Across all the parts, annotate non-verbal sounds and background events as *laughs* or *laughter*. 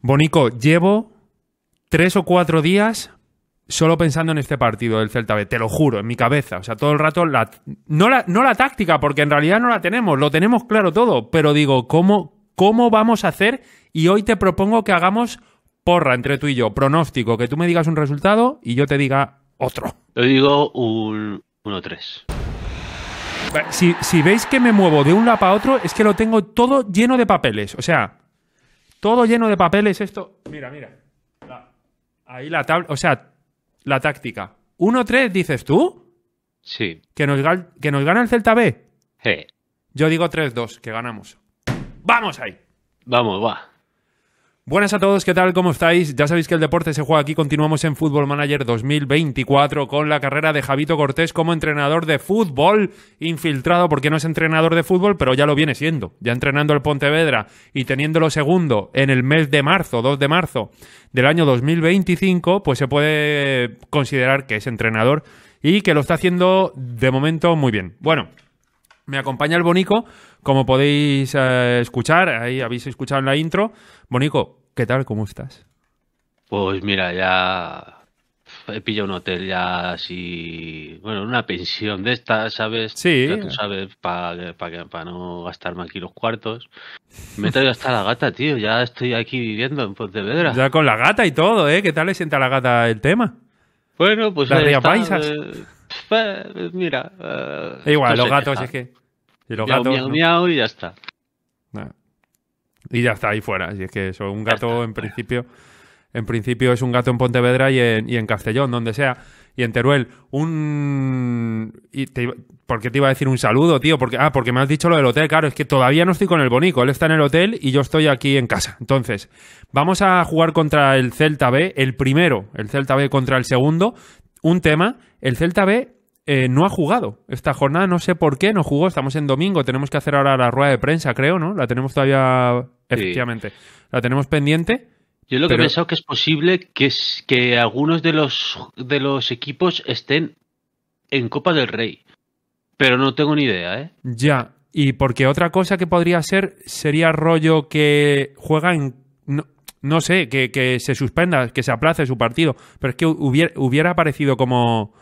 Bonico, llevo tres o cuatro días solo pensando en este partido del Celta B, te lo juro, en mi cabeza. O sea, todo el rato, la, no, la, no la táctica, porque en realidad no la tenemos, lo tenemos claro todo, pero digo, ¿cómo, ¿cómo vamos a hacer? Y hoy te propongo que hagamos porra entre tú y yo, pronóstico, que tú me digas un resultado y yo te diga otro. Yo digo un 1-3. Si, si veis que me muevo de un lado a otro, es que lo tengo todo lleno de papeles. O sea, todo lleno de papeles, esto. Mira, mira. Ahí la tabla. O sea, la táctica. 1-3, dices tú. Sí. ¿Que nos, ¿Que nos gana el Celta B? Sí. Yo digo 3-2, que ganamos. ¡Vamos ahí! Vamos, va. Buenas a todos, ¿qué tal? ¿Cómo estáis? Ya sabéis que el deporte se juega aquí. Continuamos en Fútbol Manager 2024 con la carrera de Javito Cortés como entrenador de fútbol infiltrado, porque no es entrenador de fútbol, pero ya lo viene siendo. Ya entrenando el Pontevedra y teniéndolo segundo en el mes de marzo, 2 de marzo del año 2025, pues se puede considerar que es entrenador y que lo está haciendo de momento muy bien. Bueno, me acompaña el Bonico, como podéis eh, escuchar, ahí habéis escuchado en la intro. Bonico, ¿Qué tal? ¿Cómo estás? Pues mira, ya he pillado un hotel ya así, bueno, una pensión de estas, ¿sabes? Sí. Ya tú sabes, para no gastarme aquí los cuartos. Me he traído hasta la gata, tío, ya estoy aquí viviendo en Pontevedra. Ya con la gata y todo, ¿eh? ¿Qué tal le sienta la gata el tema? Bueno, pues... Eh, pues mira... Eh, Igual, pues los gatos, es que... Y los gatos... y ya está. Y ya está ahí fuera. Y es que eso, un gato en principio en principio es un gato en Pontevedra y en, Castellón, donde sea. Y en Teruel, un... te, ¿Por qué te iba a decir un saludo, tío? Porque, ah, porque me has dicho lo del hotel. Claro, es que todavía no estoy con el Bonico. Él está en el hotel y yo estoy aquí en casa. Entonces, vamos a jugar contra el Celta B, el primero, el Celta B contra el segundo. Un tema, el Celta B eh, no ha jugado. Esta jornada no sé por qué no jugó. Estamos en domingo, tenemos que hacer ahora la rueda de prensa, creo, ¿no? La tenemos todavía, efectivamente, la tenemos pendiente. Yo lo que he pensado que es posible que, que algunos de los, de los equipos estén en Copa del Rey. Pero no tengo ni idea, ¿eh? Ya, y porque otra cosa que podría ser sería rollo que juega en... No, sé, que, se suspenda, que se aplace su partido. Pero es que hubiera aparecido como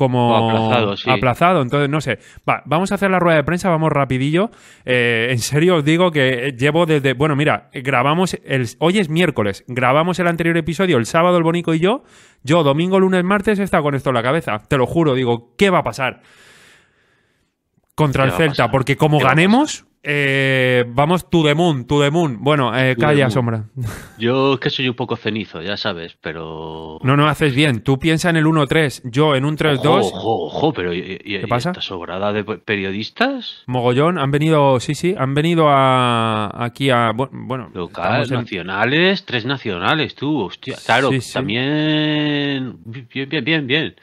como aplazado, sí. aplazado, Entonces, no sé. vamos a hacer la rueda de prensa, vamos rapidillo. Eh, en serio os digo que eh, llevo desde. Bueno, mira, grabamos el. Hoy es miércoles. Grabamos el anterior episodio, el sábado, el Bonico y yo. Yo, domingo, lunes, martes, he estado con esto en la cabeza. Te lo juro, digo, ¿qué va a pasar? Contra el Celta, porque como ganemos, eh, vamos, to the moon, to the moon. Bueno, eh, calla, sombra. *laughs* Yo es que soy un poco cenizo, ya sabes, pero. No, no, haces bien. Tú piensas en el 1-3, yo en un 3-2. Ojo, ojo, pero. ¿y, y, ¿Esta sobrada de periodistas? Mogollón, han venido, sí, sí, han venido a, aquí a. Bueno. Locales, en... nacionales, tres nacionales, tú, hostia. Claro, también. Bien, bien, bien, bien.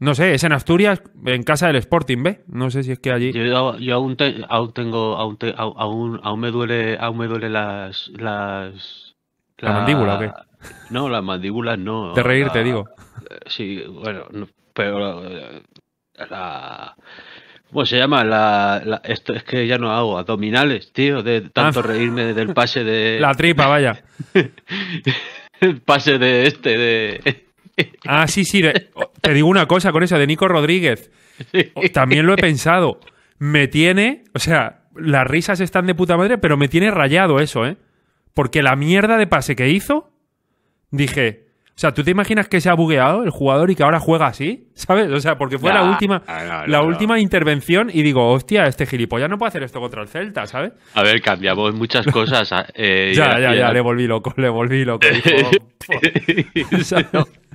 No sé, es en Asturias, en casa del Sporting, ¿ve? No sé si es que allí. Yo, aún, tengo, aún, aún, me duele, aún me duele las, las, la, qué? No, las mandíbulas no. De reírte, te digo. Eh, sí, bueno, pero eh, la, ¿Cómo se llama? La, esto es que ya no hago abdominales, tío, de tanto ah. reírme del pase de. *laughs* La tripa, vaya. *laughs* el pase de este, de. Ah, sí, sí. Oh, te digo una cosa con eso de Nico Rodríguez. Oh, también lo he pensado. Me tiene, o sea, las risas están de puta madre, pero me tiene rayado eso, ¿eh? Porque la mierda de pase que hizo, dije, o sea, ¿tú te imaginas que se ha bugueado el jugador y que ahora juega así? ¿Sabes? O sea, porque fue la última ah, la última intervención y digo, hostia, este gilipollas no puede hacer esto contra el Celta, ¿sabes? A ver, cambiamos muchas cosas. Ah, eh, ya, ya, ya, le volví loco, le volví loco. *laughs* *laughs*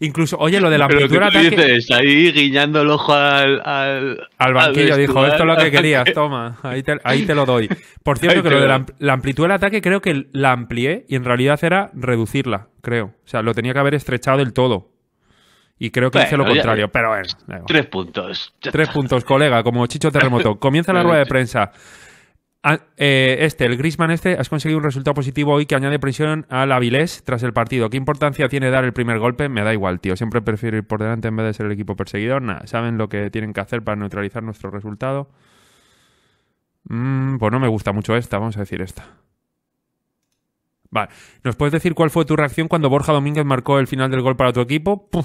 Incluso, oye, lo de la amplitud del ataque Ahí guiñando el ojo al. Al, banquillo, dijo, esto es lo que querías, *laughs* toma, ahí te, lo doy. Por cierto, que lo de la, amplitud del ataque, creo que la amplié y en realidad era reducirla, creo. O sea, lo tenía que haber estrechado del todo. Y creo que hice lo contrario, pero bueno. Tres puntos. Tres puntos, colega, como Chicho Terremoto. *laughs* Comienza la rueda de prensa. Ah, eh, este, el Grisman este, has conseguido un resultado positivo hoy que añade presión al Avilés tras el partido. ¿Qué importancia tiene dar el primer golpe? Me da igual, tío. Siempre prefiero ir por delante en vez de ser el equipo perseguidor. Nada, saben lo que tienen que hacer para neutralizar nuestro resultado. Mm, pues no me gusta mucho esta, vamos a decir esta. Vale, ¿nos puedes decir cuál fue tu reacción cuando Borja Domínguez marcó el final del gol para tu equipo? ¡Pum!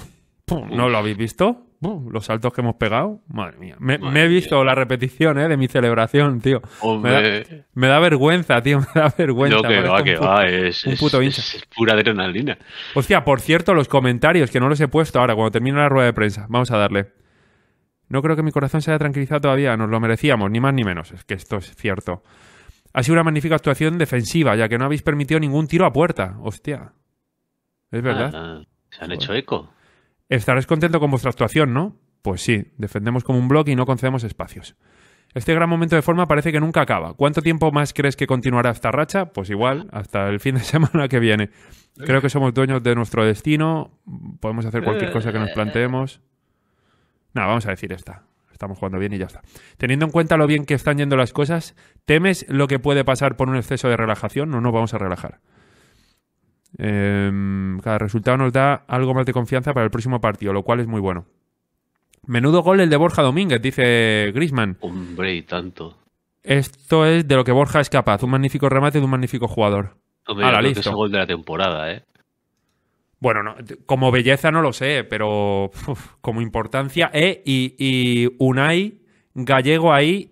¿No lo habéis visto? los saltos que hemos pegado. Madre mía. Me, he visto la repetición eh, de mi celebración, tío. Me da, vergüenza, tío. Me da vergüenza. *laughs* no que va, que va. Es, un puto es, pura adrenalina. Hostia, por cierto, los comentarios que no los he puesto ahora, cuando termine la rueda de prensa. Vamos a darle. No creo que mi corazón se haya tranquilizado todavía. Nos lo merecíamos, ni más ni menos. Es que esto es cierto. Ha sido una magnífica actuación defensiva, ya que no habéis permitido ningún tiro a puerta. Hostia. Es verdad. Ah, se han hecho eco. Estaréis contento con vuestra actuación, ¿no? Pues sí, defendemos como un bloque y no concedemos espacios. Este gran momento de forma parece que nunca acaba. ¿Cuánto tiempo más crees que continuará esta racha? Pues igual, hasta el fin de *laughs* semana que viene. Creo que somos dueños de nuestro destino, podemos hacer cualquier cosa que nos planteemos. Nada, vamos a decir esta. Estamos jugando bien y ya está. Teniendo en cuenta lo bien que están yendo las cosas, ¿temes lo que puede pasar por un exceso de relajación? No nos vamos a relajar. Em, cada resultado nos da algo más de confianza para el próximo partido, lo cual es muy bueno. Menudo gol el de Borja Domínguez, dice Grisman. Hombre, y tanto. Esto es de lo que Borja es capaz, un magnífico remate de un magnífico jugador. gol de la temporada, ¿eh? Bueno, como belleza no lo sé, pero como importancia. Eh, y, y Unai Gallego ahí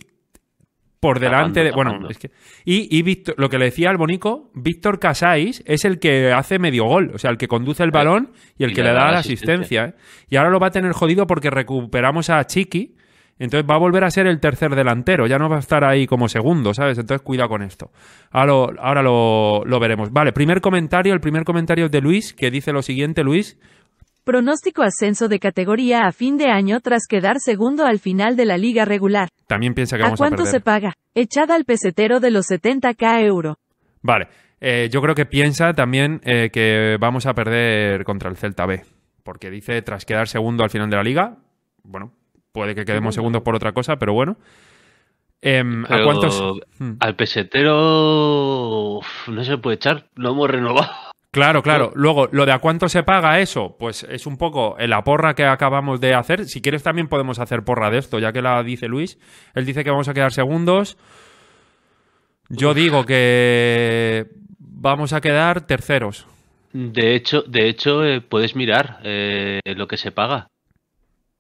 por delante de. Bueno, es que. Y, y lo que le decía al Bonico, Víctor Casais es el que hace medio gol, o sea, el que conduce el balón y el que le da, la asistencia. ¿eh? Y ahora lo va a tener jodido porque recuperamos a Chiqui, entonces va a volver a ser el tercer delantero, ya no va a estar ahí como segundo, ¿sabes? Entonces cuida con esto. Ahora, lo, lo veremos. Vale, primer comentario, el primer comentario es de Luis, que dice lo siguiente, Luis. Pronóstico ascenso de categoría a fin de año tras quedar segundo al final de la liga regular. También piensa que vamos a ¿A cuánto se paga? Echada al pesetero de los 70k euro. Vale. Eh, yo creo que piensa también eh, que vamos a perder contra el Celta B. Porque dice, tras quedar segundo al final de la liga, bueno, puede que quedemos segundos por otra cosa, pero bueno. Em, ¿A cuántos? Al pesetero no se puede echar, lo hemos renovado. Claro, claro. Luego, lo de a cuánto se paga eso, pues es un poco eh, la porra que acabamos de hacer. Si quieres, también podemos hacer porra de esto, ya que la dice Luis. Él dice que vamos a quedar segundos. Yo digo que vamos a quedar terceros. De hecho, de hecho eh, puedes mirar eh, lo que se paga.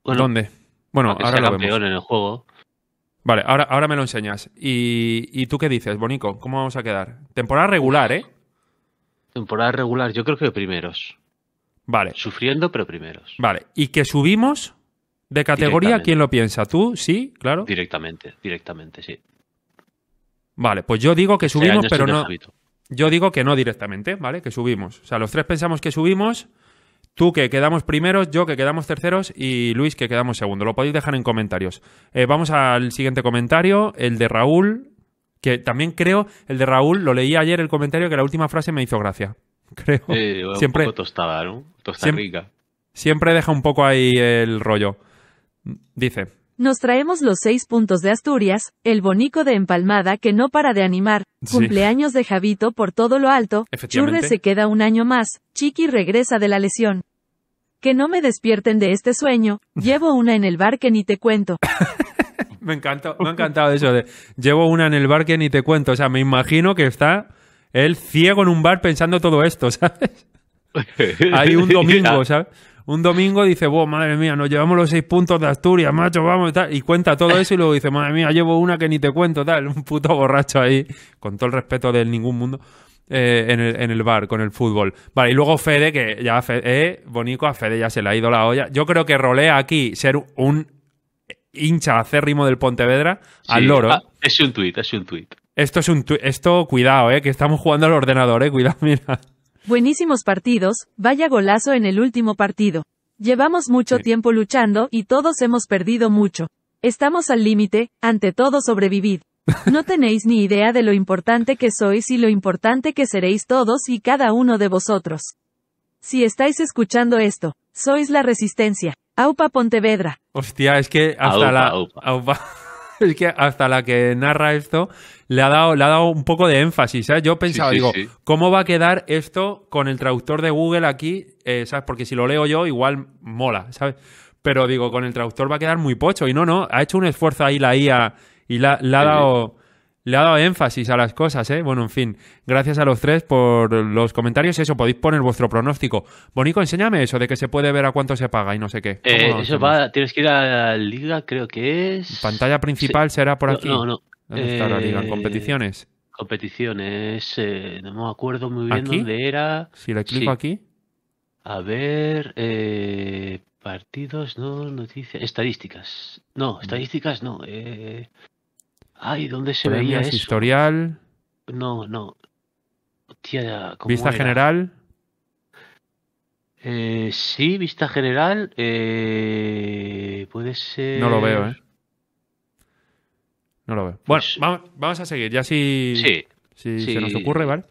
Bueno, ¿Dónde? Bueno, ahora campeón en el juego. Vale, ahora, ahora me lo enseñas. ¿Y, ¿Y tú qué dices, Bonico? ¿Cómo vamos a quedar? Temporada regular, ¿eh? Temporada regular, yo creo que primeros. Vale. Sufriendo, pero primeros. Vale. ¿Y que subimos de categoría? ¿Quién lo piensa? ¿Tú? ¿Sí? Claro. Directamente, directamente, sí. Vale, pues yo digo que este subimos, pero no. Yo digo que no directamente, ¿vale? Que subimos. O sea, los tres pensamos que subimos. Tú que quedamos primeros, yo que quedamos terceros y Luis que quedamos segundo. Lo podéis dejar en comentarios. Eh, vamos al siguiente comentario, el de Raúl que también creo, el de Raúl, lo leí ayer el comentario que la última frase me hizo gracia. *laughs* Creo. siempre, rica. Siempre deja un poco ahí el rollo. Dice. Nos traemos los seis puntos de Asturias, el bonico de Empalmada que no para de animar, cumpleaños de Javito por todo lo alto, Churre se queda un año más, Chiqui regresa de la lesión. Que no me despierten de este sueño, *laughs* llevo una en el bar que ni te cuento. *laughs* me encantó, me ha encantado eso de llevo una en el bar que ni te cuento. O sea, me imagino que está él ciego en un bar pensando todo esto, *laughs* ¿sabes? Hay un domingo, *laughs* ¿sabes? Un domingo dice, wow, madre mía, nos llevamos los seis puntos de Asturias, macho, vamos, tal. Y cuenta todo eso y luego dice, madre mía, llevo una que ni te cuento, tal. Un puto borracho ahí, con todo el respeto del ningún mundo. Eh, en, el, bar con el fútbol. Vale, y luego Fede, que ya Fede, eh, Bonico, a Fede ya se le ha ido la olla. Yo creo que rolea aquí ser un hincha acérrimo del Pontevedra, al loro. Ah, es un tuit, es un tuit. Esto es un esto, cuidado, eh, que estamos jugando al ordenador, eh, cuidado, *laughs* mira. Buenísimos partidos, vaya golazo en el último partido. Llevamos mucho tiempo luchando y todos hemos perdido mucho. Estamos al límite, ante todo sobrevivid. No tenéis ni idea de lo importante que sois y lo importante que seréis todos y cada uno de vosotros. Si estáis escuchando esto, sois la resistencia. Aupa Pontevedra. Hostia, es que hasta la. *laughs* que hasta la que narra esto le ha dado, le ha dado un poco de énfasis. ¿sabes? Yo pensaba, digo, ¿cómo va a quedar esto con el traductor de Google aquí? Eh, Porque si lo leo yo, igual mola, ¿sabes? Pero digo, con el traductor va a quedar muy pocho. Y no, no, ha hecho un esfuerzo ahí la IA y la, le ha dado le ha dado énfasis a las cosas, ¿eh? Bueno, en fin, gracias a los tres por los comentarios. Eso, podéis poner vuestro pronóstico. Bonico, enséñame eso de que se puede ver a cuánto se paga y no sé qué. Eh, eso va, tienes que ir a la liga, creo que es. Pantalla principal será por aquí. No, no. ¿Dónde está la liga? Eh, competiciones. Competiciones, eh, no me acuerdo muy bien dónde era. Si le clico aquí. A ver, partidos, no, noticias, estadísticas. No, estadísticas no. Eh, Ay, ¿dónde se veía eso? historial. No, no. Hostia, Vista general. Eh, sí, vista general. Eh, puede ser. No lo veo, ¿eh? No lo veo. Bueno, pues vamos, a seguir, ya si, se nos ocurre, ¿vale?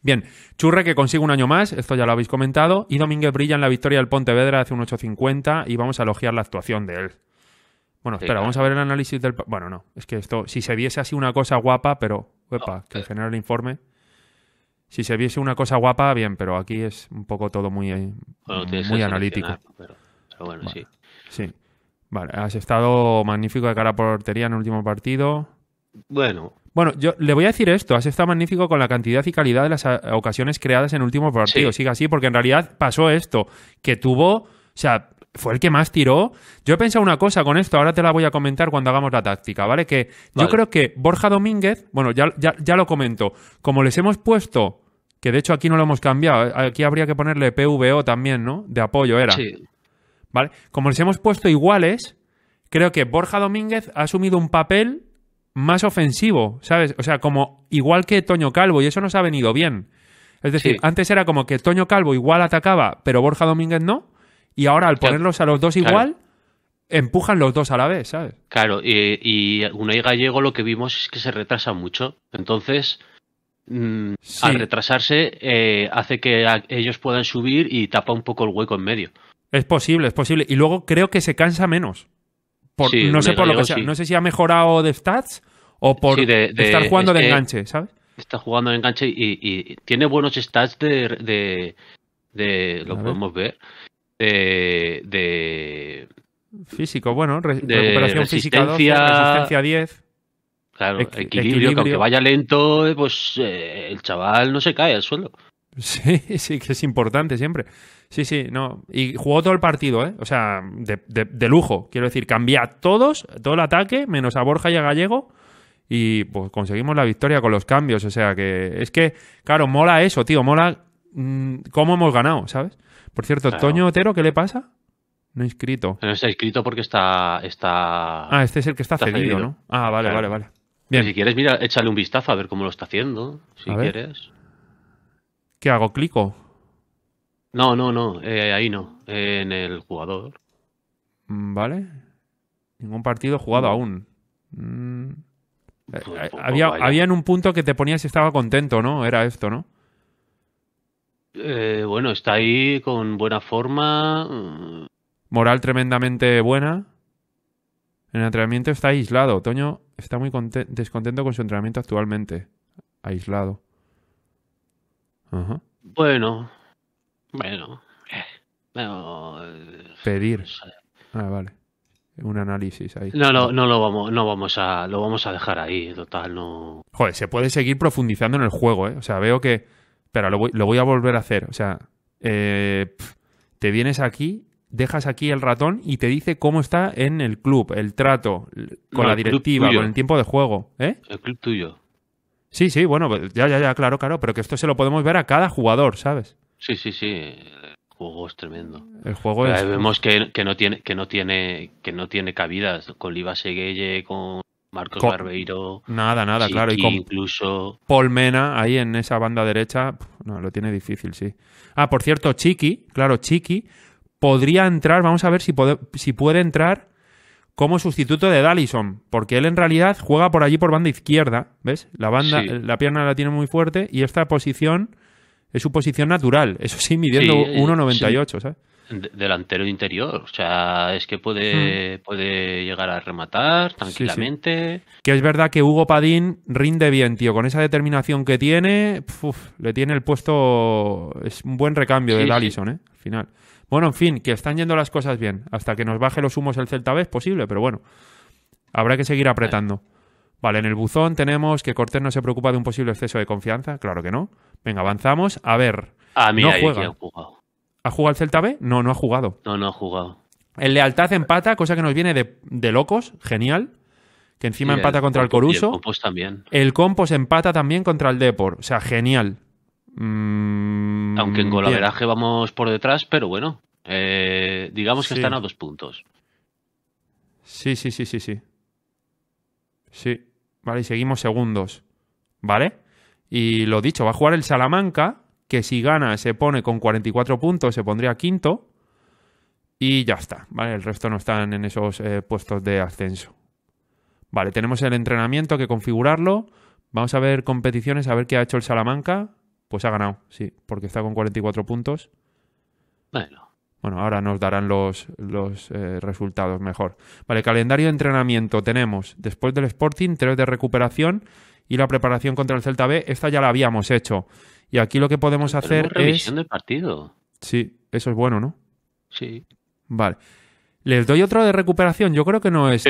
Bien, Churre que consigue un año más, esto ya lo habéis comentado, y Domínguez brilla en la victoria del Pontevedra hace un 8.50 y vamos a elogiar la actuación de él. Bueno, espera, vamos a ver el análisis del. Bueno, no, es que esto, si se viese así una cosa guapa, pero. Opa, que eh. genera el informe. Si se viese una cosa guapa, bien, pero aquí es un poco todo muy, eh, muy, analítico. Pero, bueno, sí. Sí. Vale, has estado magnífico de cara a portería en el último partido. Bueno. Bueno, yo le voy a decir esto. Has estado magnífico con la cantidad y calidad de las eh, ocasiones creadas en el último partido. Sí. Sigue así, porque en realidad pasó esto, que tuvo. O sea, fue el que más tiró. Yo he pensado una cosa con esto, ahora te la voy a comentar cuando hagamos la táctica, ¿vale? Que yo creo que Borja Domínguez, bueno, ya, ya, lo comento, como les hemos puesto, que de hecho aquí no lo hemos cambiado, aquí habría que ponerle PVO también, ¿no? De apoyo era. Sí. ¿Vale? Como les hemos puesto iguales, creo que Borja Domínguez ha asumido un papel más ofensivo, ¿sabes? O sea, como igual que Toño Calvo, y eso nos ha venido bien. Es decir, antes era como que Toño Calvo igual atacaba, pero Borja Domínguez no. Y ahora al ponerlos a los dos igual, empujan los dos a la vez, ¿sabes? Claro, y, y Unai Gallego lo que vimos es que se retrasa mucho. Entonces, mm, al retrasarse, eh, hace que ellos puedan subir y tapa un poco el hueco en medio. Es posible, es posible. Y luego creo que se cansa menos. no sé por lo que sea. No sé si ha mejorado de stats o por de, estar jugando de enganche, ¿sabes? Está jugando de enganche y, tiene buenos stats de, de lo podemos ver. Eh, de, físico, bueno, recuperación física resistencia 10. Claro, equilibrio, que aunque vaya lento, pues eh, el chaval no se cae al suelo. Sí, *laughs* sí, que es importante siempre. Sí, sí, no. Y jugó todo el partido, ¿eh? O sea, de, lujo. Quiero decir, cambia a todos, todo el ataque, menos a Borja y a Gallego. Y pues conseguimos la victoria con los cambios. O sea, que es que, claro, mola eso, tío. Mola mm, cómo hemos ganado, ¿sabes? Por cierto, Toño Otero, ¿qué le pasa? No inscrito. No está inscrito porque está, está. Ah, este es el que está, cedido, ¿no? Ah, vale, vale, vale. Bien. si quieres, mira, échale un vistazo a ver cómo lo está haciendo. Si quieres. ¿Qué hago? ¿Clico? No, no, no. Eh, ahí no. en el jugador. Mm, vale. Ningún partido jugado aún. Mm. Pues eh, había, había, en un punto que te ponías y estaba contento, ¿no? Era esto, ¿no? Eh, bueno, está ahí con buena forma. Mm. Moral tremendamente buena. En el entrenamiento está aislado. Toño está muy descontento con su entrenamiento actualmente. Aislado. Bueno. Bueno. bueno eh, eh, Pedir. Ah, vale. Un análisis ahí. No, no, no lo vamos, no vamos a, lo vamos a dejar ahí, total, no. Joder, se puede seguir profundizando en el juego, ¿eh? O sea, veo que pero lo voy, a volver a hacer. O sea, eh, te vienes aquí, dejas aquí el ratón y te dice cómo está en el club, el trato, con la directiva, con el tiempo de juego. ¿eh? El club tuyo. Sí, sí, bueno, pues, ya, ya, ya, claro, claro, pero que esto se lo podemos ver a cada jugador, ¿sabes? Sí, sí, sí. El juego es tremendo. El juego Vemos que, no tiene, que no tiene, que no tiene cabidas con Liva Seguelle, con Marcos Barbeiro. Nada, nada, claro. Y con incluso. Polmena Mena ahí en esa banda derecha. No, lo tiene difícil, sí. Ah, por cierto, Chiqui, claro, Chiqui podría entrar. Vamos a ver si, puede, si puede entrar como sustituto de Dallison. Porque él en realidad juega por allí por banda izquierda. ¿Ves? La banda, la pierna la tiene muy fuerte. Y esta posición es su posición natural. Eso sí, midiendo 1.98, ¿sabes? delantero interior. O sea, es que puede, puede llegar a rematar tranquilamente. Que es verdad que Hugo Padín rinde bien, tío. Con esa determinación que tiene, le tiene el puesto. Es un buen recambio de del ¿eh? Al final. Bueno, en fin, que están yendo las cosas bien. Hasta que nos baje los humos el Celta B es posible, pero bueno. Habrá que seguir apretando. Vale. en el buzón tenemos que Cortés no se preocupa de un posible exceso de confianza. Claro que no. Venga, avanzamos. A ver. Ah, a mí no juega. ¿Ha jugado el Celta B? No, no ha jugado. No, no ha jugado. El Lealtad empata, cosa que nos viene de, locos, genial. Que encima empata contra el Coruso. el Compos también. El Compos empata también contra el Depor. O sea, genial. Mm, Aunque en golaveraje vamos por detrás, pero bueno. Eh, digamos que están a dos puntos. Sí, sí, sí, sí, sí. Sí. Vale, y seguimos segundos. ¿Vale? Y lo dicho, va a jugar el Salamanca, que si gana se pone con 44 puntos, se pondría quinto. Y ya está, ¿vale? El resto no están en esos eh, puestos de ascenso. Vale, tenemos el entrenamiento que configurarlo. Vamos a ver competiciones, a ver qué ha hecho el Salamanca. Pues ha ganado, sí, porque está con 44 puntos. Bueno. Bueno, ahora nos darán los, eh, resultados mejor. Vale, calendario de entrenamiento tenemos después del Sporting, 3 de recuperación y la preparación contra el Celta B. Esta ya la habíamos hecho. Y aquí lo que podemos Pero hacer revisión del partido. Sí, eso es bueno, ¿no? Sí. Vale. Les doy otro de recuperación. Yo creo que no es.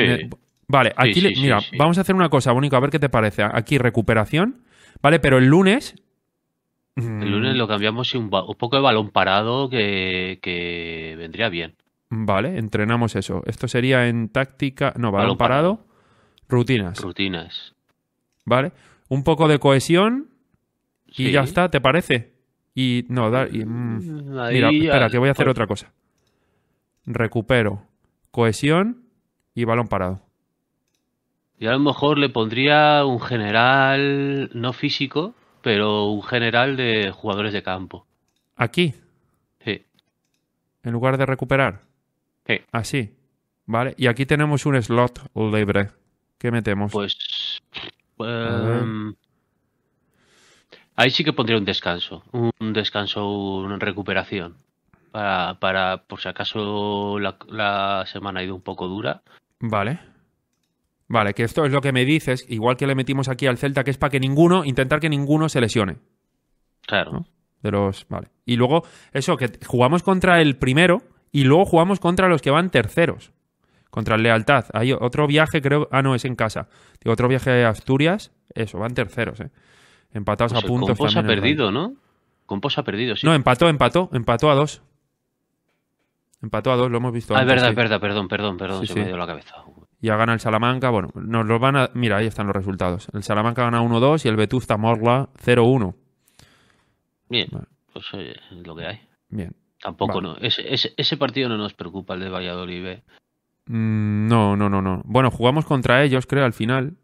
Vale, aquí, mira, vamos a hacer una cosa, Bónico, a ver qué te parece. Aquí recuperación, ¿vale? Pero el lunes el mm, lunes lo cambiamos y un, poco de balón parado que, vendría bien. Vale, entrenamos eso. Esto sería en táctica. No, balón, parado, rutinas. Rutinas. Vale. Un poco de cohesión y ya está, ¿te parece? Y no, da, mm, mira, espera, que voy a hacer otra cosa. Recupero, cohesión y balón parado. Y a lo mejor le pondría un general no físico, pero un general de jugadores de campo. ¿Aquí? Sí. ¿En lugar de recuperar? Sí. Así. Ah, vale. Y aquí tenemos un slot libre. ¿Qué metemos? Pues. Ahí sí que pondría un descanso, un descanso, una recuperación. Para, para por si acaso la, semana ha ido un poco dura. Vale. Vale, que esto es lo que me dices, igual que le metimos aquí al Celta, que es para que ninguno, intentar que ninguno se lesione. Claro. De los. Vale. Y luego, eso, que jugamos contra el primero y luego jugamos contra los que van terceros. Contra el Lealtad. Hay otro viaje, creo. Ah, no, es en casa. otro viaje a Asturias. Eso, van terceros, ¿eh? Empatados pues a puntos. Compos ha perdido, ¿no? Compos ha perdido, sí. No, empató, empató, empató a dos. Empató a dos, lo hemos visto. Ah, es verdad, es verdad, perdón, perdón, perdón, se me dio la cabeza. Ya gana el Salamanca, bueno, nos lo van a. Mira, ahí están los resultados. El Salamanca gana 1-2 y el Vetusta Morla 0-1. Bien, pues es lo que hay. Bien. Tampoco, no. Ese, partido no nos preocupa, el de Valladolid ¿eh? mm, no, no, no, no. Bueno, jugamos contra ellos, creo, al final.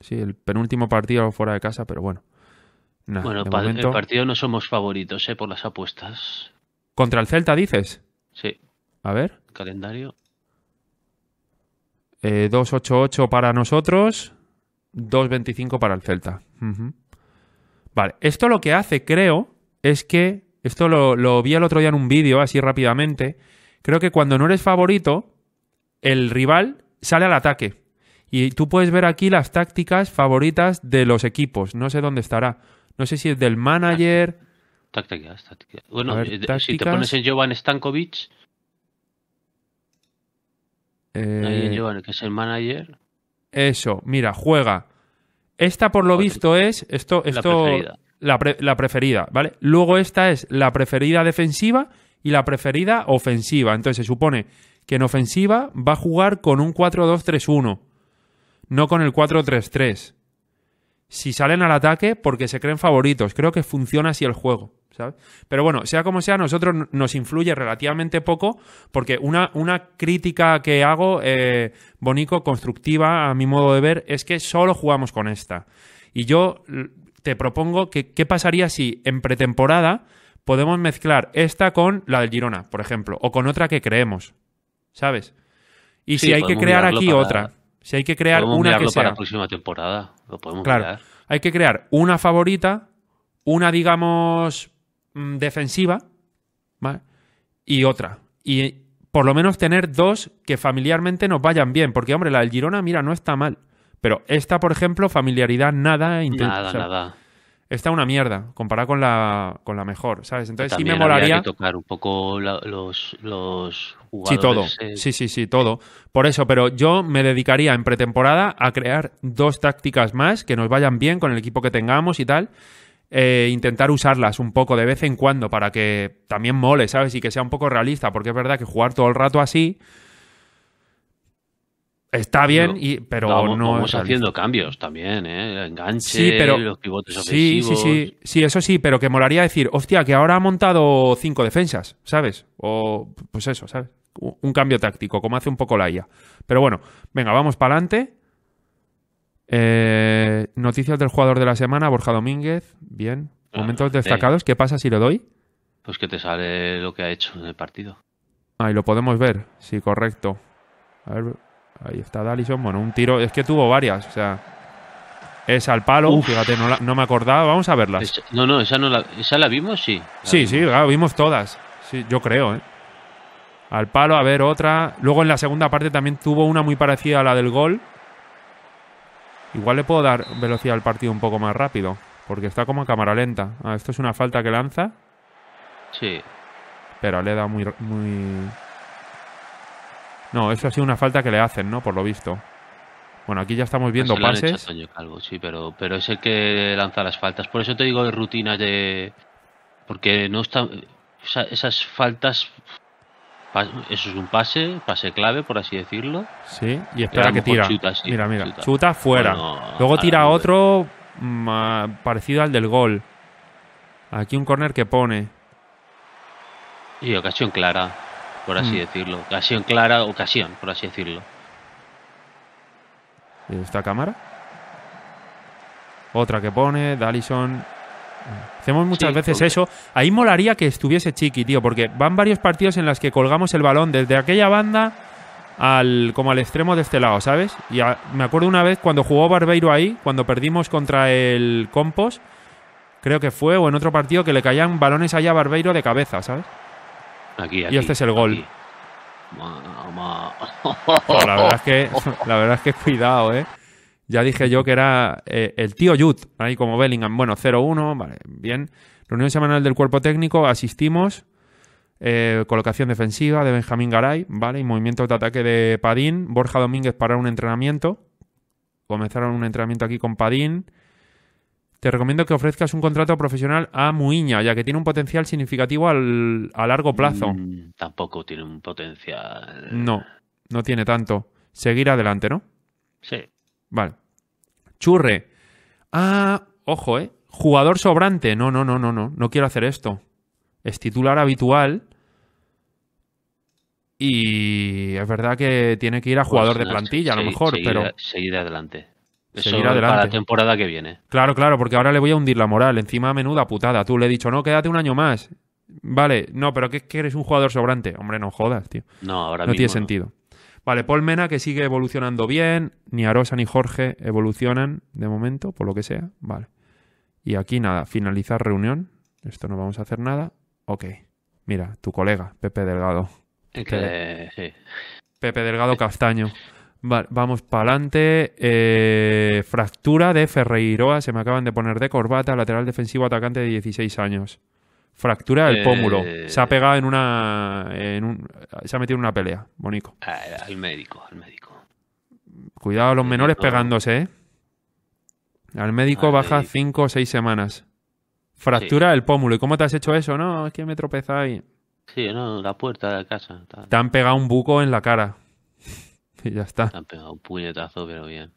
Sí, el penúltimo partido fuera de casa, pero bueno bueno, pa el partido no somos favoritos, ¿eh? Por las apuestas. ¿Contra el Celta dices? Sí. A ver. Calendario. 2.88 eh, para nosotros, 2.25 para el Celta. Vale, esto lo que hace, creo, es que. Esto lo vi el otro día en un vídeo, así rápidamente. Creo que cuando no eres favorito, el rival sale al ataque. Y tú puedes ver aquí las tácticas favoritas de los equipos. No sé dónde estará. No sé si es del manager. Táctica, táctica. Bueno, eh, si te pones en Jovan Stankovic. Eh... Jovan, que es el manager. Eso, mira, juega. Esta, por lo visto, es. Esto, esto, la preferida. la preferida, ¿vale? Luego, esta es la preferida defensiva y la preferida ofensiva. Entonces, se supone que en ofensiva va a jugar con un 4-2-3-1, no con el 4-3-3 si salen al ataque porque se creen favoritos. Creo que funciona así el juego. ¿sabes? Pero bueno, sea como sea, a nosotros nos influye relativamente poco, porque una, una crítica que hago, eh, Bonico, constructiva a mi modo de ver, es que solo jugamos con esta. Y yo te propongo que qué pasaría si en pretemporada podemos mezclar esta con la del Girona, por ejemplo, o con otra que creemos, ¿sabes? Y si hay que crear aquí otra. Si hay que crear una que sea. para la próxima temporada. Lo podemos crear. Hay que crear una favorita, una, digamos, mm, defensiva, ¿vale? Y otra. Y por lo menos tener dos que familiarmente nos vayan bien. Porque, hombre, la del Girona, mira, no está mal. Pero esta, por ejemplo, familiaridad nada. Nada, nada está una mierda comparada con la, con la mejor, ¿sabes? Entonces sí me molaría. tocar un poco los, los jugadores. Sí, todo. Eh. Sí, sí, sí, todo. Por eso, pero yo me dedicaría en pretemporada a crear dos tácticas más que nos vayan bien con el equipo que tengamos y tal. E intentar usarlas un poco de vez en cuando para que también mole, ¿sabes? Y que sea un poco realista, porque es verdad que jugar todo el rato así, Está bien, y, pero no. Estamos haciendo cambios también, ¿eh? enganche, pero, los pivotes sí, Sí, sí, sí, eso sí, pero que molaría decir, hostia, que ahora ha montado cinco defensas, ¿sabes? O, pues eso, ¿sabes? Un cambio táctico, como hace un poco la IA. Pero bueno, venga, vamos para adelante. Eh, noticias del jugador de la semana, Borja Domínguez. Bien. Ah, Momentos destacados. ¿Qué pasa si lo doy? Pues que te sale lo que ha hecho en el partido. Ah, y lo podemos ver. Sí, correcto. A ver, Ahí está Dalison. Bueno, un tiro. Es que tuvo varias. O sea, es al palo. Fíjate, no, me acordaba. Vamos a verlas. no, no, esa, la, vimos, sí. sí, sí, la vimos todas. Sí, yo creo, ¿eh? Al palo, a ver otra. Luego en la segunda parte también tuvo una muy parecida a la del gol. Igual le puedo dar velocidad al partido un poco más rápido. Porque está como a cámara lenta. Ah, esto es una falta que lanza. Sí. Pero le da muy, muy, no, eso ha sido una falta que le hacen, ¿no? Por lo visto. Bueno, aquí ya estamos viendo pases. sí, pero, pero es el que lanza las faltas. Por eso te digo de rutina de. Porque no están... esas faltas. Eso es un pase, pase clave, por así decirlo. Sí, y espera que tira. mira, mira. Chuta, fuera. Luego tira otro mm, parecido al del gol. Aquí un corner que pone. Y ocasión clara por así mm. decirlo. Ocasión clara, ocasión, por así decirlo. esta cámara? Otra que pone, Dallison... Hacemos muchas veces eso. Ahí molaría que estuviese Chiqui, tío, porque van varios partidos en los que colgamos el balón desde aquella banda al como al extremo de este lado, ¿sabes? Y me acuerdo una vez cuando jugó Barbeiro ahí, cuando perdimos contra el Compos, creo que fue, o en otro partido que le caían balones allá a Barbeiro de cabeza, ¿sabes? Aquí, y este es el gol. la, verdad es que, cuidado, ¿eh? Ya dije yo que era eh, el tío Yud, ahí como Bellingham. Bueno, 0-1, vale, bien. Reunión semanal del cuerpo técnico, asistimos. Eh, colocación defensiva de Benjamín Garay, ¿vale? Y movimiento de ataque de Padín. Borja Domínguez para un entrenamiento. Comenzaron un entrenamiento aquí con Padín te recomiendo que ofrezcas un contrato profesional a Muiña, ya que tiene un potencial significativo a largo plazo. Mm, tampoco tiene un potencial. No, no tiene tanto. Seguir adelante, ¿no? Sí. Vale. Churre. Ah, ojo, ¿eh? Jugador sobrante. No, no, no, no, no. No quiero hacer esto. Es titular habitual. Y es verdad que tiene que ir a jugador pues, de plantilla, a lo mejor, pero. Seguir adelante seguir Para la temporada que viene. Claro, claro, porque ahora le voy a hundir la moral. Encima, menuda putada. Tú le he dicho, no, quédate un año más. Vale, no, pero que, eres un jugador sobrante. Hombre, no jodas, tío. No, ahora No tiene sentido. Vale, Paul Mena que sigue evolucionando bien. Ni Arosa ni Jorge evolucionan de momento, por lo que sea. Vale. Y aquí nada, finalizar reunión. Esto no vamos a hacer nada. Ok. Mira, tu colega, Pepe Delgado. Pepe Delgado Castaño. *laughs* vamos para adelante. Eh, fractura de Ferreiroa, se me acaban de poner de corbata, lateral defensivo atacante de 16 años. Fractura del eh, pómulo. Se ha pegado en una. se ha metido en una pelea. Bonico. Ah, al médico, al médico. Cuidado a los menores pegándose, eh. Al médico baja 5 o 6 semanas. Fractura del pómulo. ¿Y cómo te has hecho eso? No, es que me tropezáis. Sí, no, la puerta de la casa. Te han pegado un buco en la cara. *laughs* ya está. Han pegado un puñetazo, pero bien.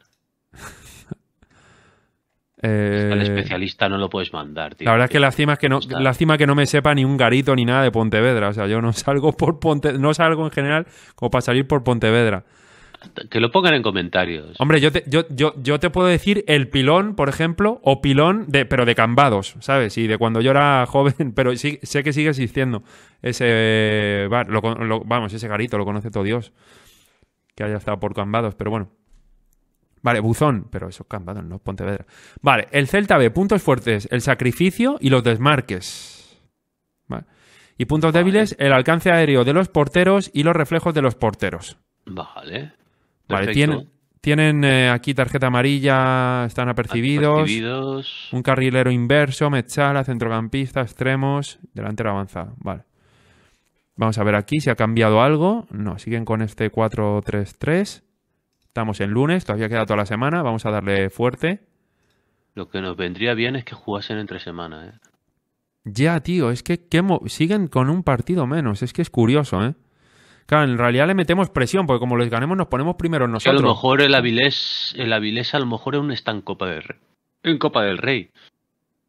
*laughs* el eh, Al especialista no lo puedes mandar, tío. La verdad es que lástima que no, que no me sepa ni un garito ni nada de Pontevedra. O sea, yo no *laughs* salgo por Ponte, no salgo en general como para salir por Pontevedra. Que lo pongan en comentarios. Hombre, yo te, yo, yo, yo te puedo decir el pilón, por ejemplo, o pilón, de, pero de Cambados, ¿sabes? Y de cuando yo era joven, pero sí, sé que sigue existiendo ese eh, vamos, ese garito, lo conoce todo Dios que haya estado por Cambados, pero bueno. Vale, Buzón, pero eso es Cambados, no Pontevedra. Vale, el Celta B, puntos fuertes, el sacrificio y los desmarques. Vale. Y puntos débiles, el alcance aéreo de los porteros y los reflejos de los porteros. Vale. Vale, tienen eh, aquí tarjeta amarilla, están ah, apercibidos, Un carrilero inverso, Mechala, centrocampista, extremos, delantero avanzado. Vale. Vamos a ver aquí si ha cambiado algo. No, siguen con este 4-3-3. Estamos en lunes, todavía queda toda la semana. Vamos a darle fuerte. Lo que nos vendría bien es que jugasen entre semana, ¿eh? Ya, tío, es que siguen con un partido menos. Es que es curioso, ¿eh? Claro, en realidad le metemos presión, porque como les ganemos nos ponemos primero nosotros. a lo mejor el Avilés, el a lo mejor aún está en Copa del Rey. En Copa del Rey.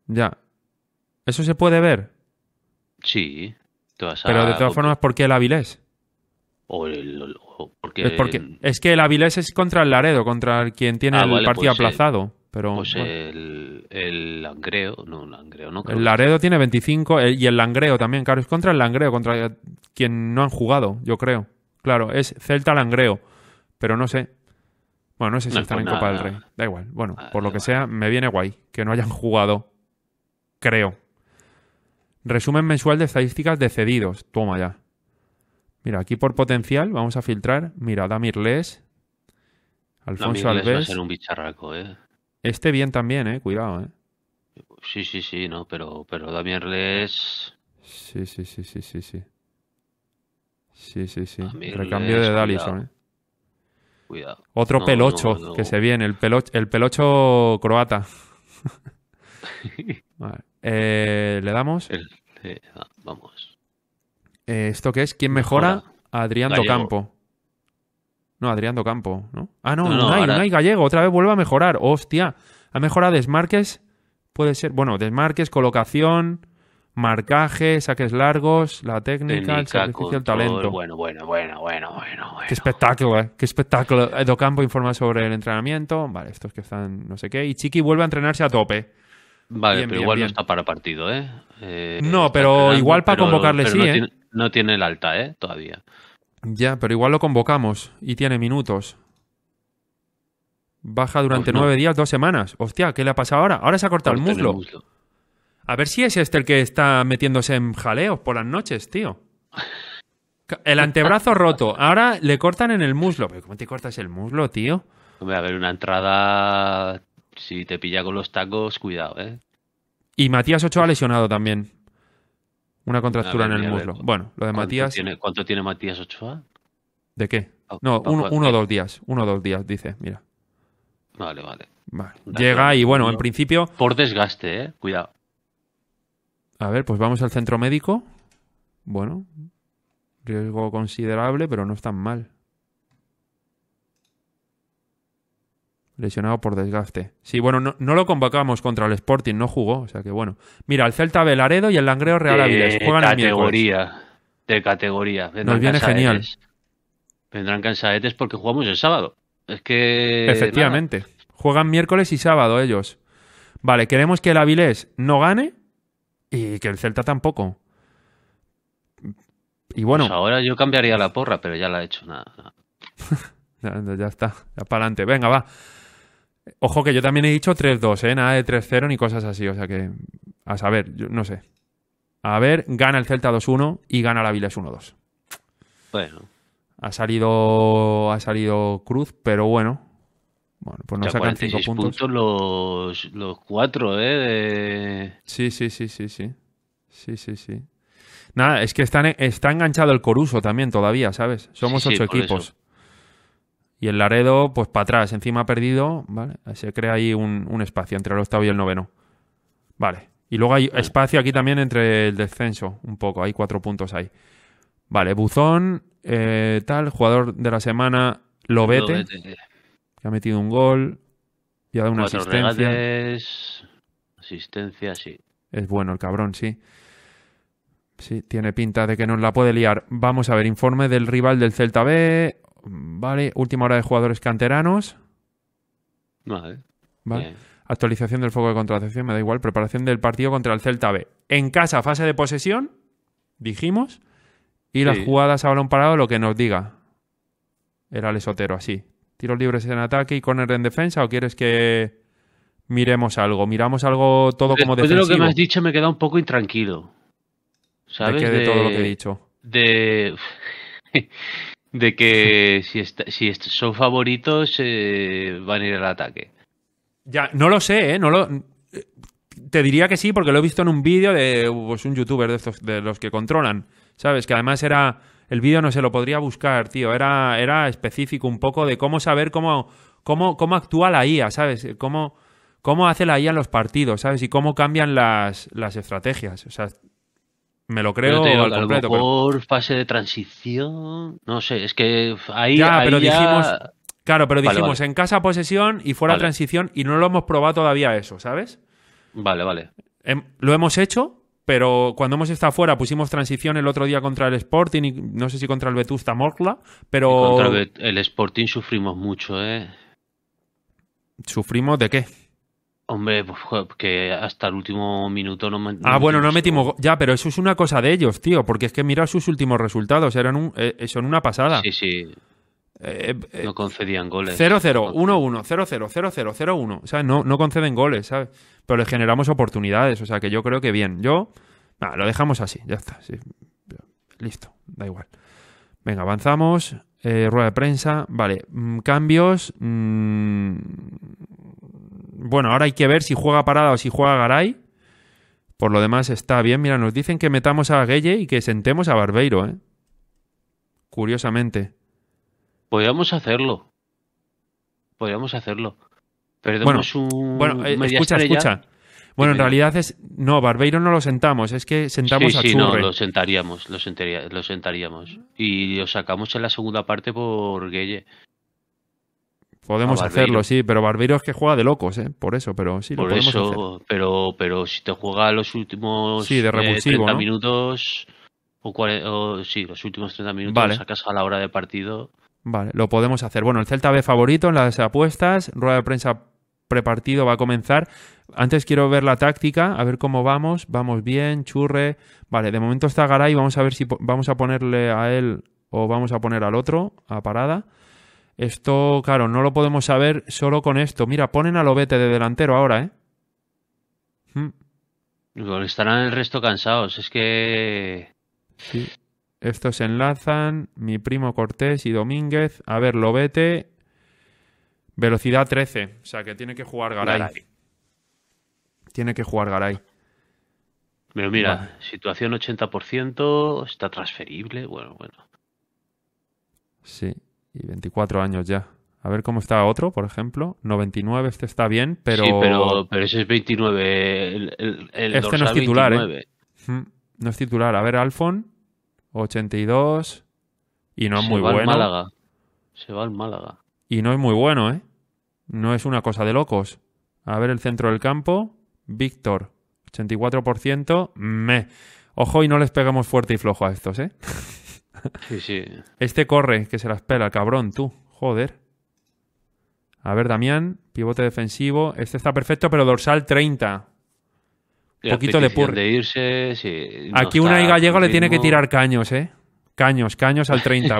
Ya. ¿Eso se puede ver? Sí. Pero de todas formas, ¿por qué el Avilés? porque... Es, porque, es que el Avilés es contra el Laredo, contra quien tiene ah, el partido pues, eh, aplazado. pero, pues el, el, Langreo, no, Langreo no. Creo el Laredo tiene 25 eh, y el Langreo también, claro, es contra el Langreo, contra quien no han jugado, yo creo. Claro, es Celta Langreo, pero no sé. Bueno, no sé si están pues en Copa del Rey. Da igual. Bueno, ah, por lo que sea, me viene guay que no hayan jugado. Creo. Resumen mensual de estadísticas de cedidos. Toma ya. Mira, aquí por potencial vamos a filtrar. Mira, Damir Les. Alfonso Damir Alves. Va a ser un bicharraco, ¿eh? Este bien también, ¿eh? Cuidado, ¿eh? Sí, sí, sí, no, pero, pero Damir Les... Sí, sí, sí, sí, sí, sí. Sí, sí, sí. Recambio de Dalison, ¿eh? Cuidado. Otro pelocho que se viene, el, pelocho, el pelocho croata. *laughs* vale. Eh, Le damos. Eh, vamos. Eh, ¿Esto qué es? ¿Quién mejora? Adrián Campo. No, Adrián Campo, ¿no? Ah, no, no, hay Gallego. Otra vez vuelve a mejorar. Hostia. Ha mejorado desmarques. Puede ser. Bueno, desmarques, colocación, marcaje, saques largos, la técnica, el sacrificio, talento. Bueno, bueno, bueno, bueno, bueno. Qué espectáculo, ¿eh? Qué espectáculo. Eh, informa sobre el entrenamiento. Vale, estos que están no sé qué. Y Chiqui vuelve a entrenarse a tope. Vale, pero igual no está para partido, ¿eh? eh no, pero igual para convocarle sí, ¿eh? tiene, no tiene el alta, ¿eh? Todavía. Ya, pero igual lo convocamos y tiene minutos. Baja durante pues nueve días, dos semanas. Hostia, ¿qué le ha pasado ahora? Ahora se ha cortado el muslo. A ver si es este el que está metiéndose en jaleos por las noches, tío. El antebrazo roto. Ahora le cortan en el muslo. cómo te cortas el muslo, tío? Voy a ver, una entrada si te pilla con los tacos, cuidado, ¿eh? Y Matías Ochoa lesionado también. Una contractura en el muslo. bueno, lo de Matías. ¿Cuánto tiene Matías Ochoa? ¿De qué? Ah, no, ah, uno o eh. dos días. Uno o dos días, dice, mira. Vale, vale. vale. Llega y bueno, en principio. Por desgaste, eh. Cuidado. A ver, pues vamos al centro médico. Bueno, riesgo considerable, pero no es tan mal. lesionado por desgaste. Sí, bueno, no, lo convocamos contra el Sporting, no jugó, o sea que bueno. Mira, el Celta Belaredo y el Langreo Real Avilés juegan categoría, el De categoría, de categoría. Nos viene genial. Vendrán cansadetes porque jugamos el sábado. Es que... Efectivamente. Juegan miércoles y sábado ellos. Vale, queremos que el Avilés no gane y que el Celta tampoco. Y bueno... Pues ahora yo cambiaría la porra, pero ya la he hecho. Nada, *laughs* ya, ya está. Ya para adelante. Venga, va. Ojo que yo también he dicho 3-2, ¿eh? Nada de 3-0 ni cosas así. O sea que, a saber, yo no sé. A ver, gana el Celta 2-1 y gana la Viles 1-2. Bueno. Ha salido, ha salido Cruz, pero bueno. Bueno, pues no sacan 5 puntos. puntos. los, los cuatro, ¿eh? Sí, sí, sí, sí, sí. Sí, sí, sí. Nada, es que está, enganchado el Coruso también todavía, ¿sabes? Somos 8 ocho equipos. Y el Laredo, pues para atrás, encima ha perdido, ¿vale? Se crea ahí un, espacio entre el octavo y el noveno. Vale. Y luego hay espacio aquí también entre el descenso, un poco, hay cuatro puntos ahí. Vale, Buzón, eh, tal, jugador de la semana, Lobete, que ha metido un gol y ha dado una asistencias asistencia. asistencia, sí. Es bueno el cabrón, sí. Sí, tiene pinta de que nos la puede liar. Vamos a ver, informe del rival del Celta B. Vale, última hora de jugadores canteranos. Vale. Actualización del foco de contratación, me da igual. Preparación del partido contra el Celta B. En casa, fase de posesión, dijimos. Y las jugadas a balón parado, lo que nos diga. Era el esotero, así. Tiros libres en ataque y corner en defensa, o quieres que miremos algo? Miramos algo todo como defensivo. de lo que me has dicho, me he quedado un poco intranquilo. ¿Sabes? de todo lo que he dicho. De de que si, si son favoritos van a ir al ataque. Ya, no lo sé, ¿eh? No lo... Te diría que sí, porque lo he visto en un vídeo de pues, un youtuber de, estos, de los que controlan, ¿sabes? Que además era... El vídeo no se lo podría buscar, tío. Era, era específico un poco de cómo saber cómo, cómo, cómo actúa la IA, ¿sabes? Cómo, cómo hace la IA en los partidos, ¿sabes? Y cómo cambian las, las estrategias. O sea, me lo creo por al A fase de transición. No sé, es que ahí. Ya, Claro, pero dijimos en casa posesión y fuera transición y no lo hemos probado todavía eso, ¿sabes? Vale, vale. Em, lo hemos hecho, pero cuando hemos estado fuera pusimos transición el otro día contra el Sporting y no sé si contra el Vetusta Morla, pero... contra el Sporting sufrimos mucho, ¿eh? ¿Sufrimos de qué? Hombre, pues, que hasta el último minuto no... Me, ah, bueno, no metimos... Ya, pero eso es una cosa de ellos, tío, porque es que mira sus últimos resultados, eran un, eh, son una pasada. Sí, sí. Eh, eh, no concedían goles. 0-0, 1-1, 0-0, 0-0, 0-1. O sea, no, conceden goles, ¿sabes? Pero les generamos oportunidades, o sea, que yo creo que bien. Yo... Nada, lo dejamos así, ya está. Sí. Listo, da igual. Venga, avanzamos. rueda de prensa. Vale, mm, cambios. Mm, bueno, ahora hay que ver si juega parada o si juega Garay. Por lo demás está bien. Mira, nos dicen que metamos a Guelle y que sentemos a Barbeiro, ¿eh? Curiosamente. Podríamos hacerlo. Podríamos hacerlo. Perdemos bueno, un... Bueno, eh, escucha, escucha. Bueno, en realidad es. No, Barbeiro no lo sentamos, es que sentamos a a sí, no, lo sentaríamos, lo, lo sentaríamos. Y lo sacamos en la segunda parte por Guelle. Podemos hacerlo, sí, pero Barbeiro es que juega de locos, ¿eh? Por eso, pero sí, lo Por podemos eso, hacer. Pero, pero si te juega los últimos 30 eh, minutos, o, o, sí, los últimos 30 minutos vale. sacas a la hora de partido. Vale, lo podemos hacer. Bueno, el Celta B favorito en las apuestas, rueda de prensa prepartido va a comenzar. Antes quiero ver la táctica, a ver cómo vamos. Vamos bien, churre. Vale, de momento está Garay, vamos a ver si vamos a ponerle a él o vamos a poner al otro a parada. Esto, claro, no lo podemos saber solo con esto. Mira, ponen a Lobete de delantero ahora, ¿eh? Hmm. Estarán el resto cansados, es que... Sí. Estos enlazan, mi primo Cortés y Domínguez. A ver, Lobete, velocidad 13, o sea que tiene que jugar Garay. Tiene que jugar Garay. Pero mira, situación 80%, está transferible, bueno, bueno. Sí, y 24 años ya. A ver cómo está otro, por ejemplo. 99, este está bien, pero. Sí, pero, pero ese es 29. El, este no es titular, ¿eh? Mm, no es titular. A ver, Alfon, 82. Y no es Se muy va bueno. Málaga. Se va al Málaga. Y no es muy bueno, ¿eh? No es una cosa de locos. A ver, el centro del campo, Víctor, 84%. Me. Ojo y no les pegamos fuerte y flojo a estos, ¿eh? *laughs* Este corre, que se las pela, cabrón, tú. Joder. A ver, Damián, pivote defensivo. Este está perfecto, pero dorsal 30. Un poquito de pur. irse, Aquí una y Gallego le tiene que tirar caños, ¿eh? Caños, caños al 30,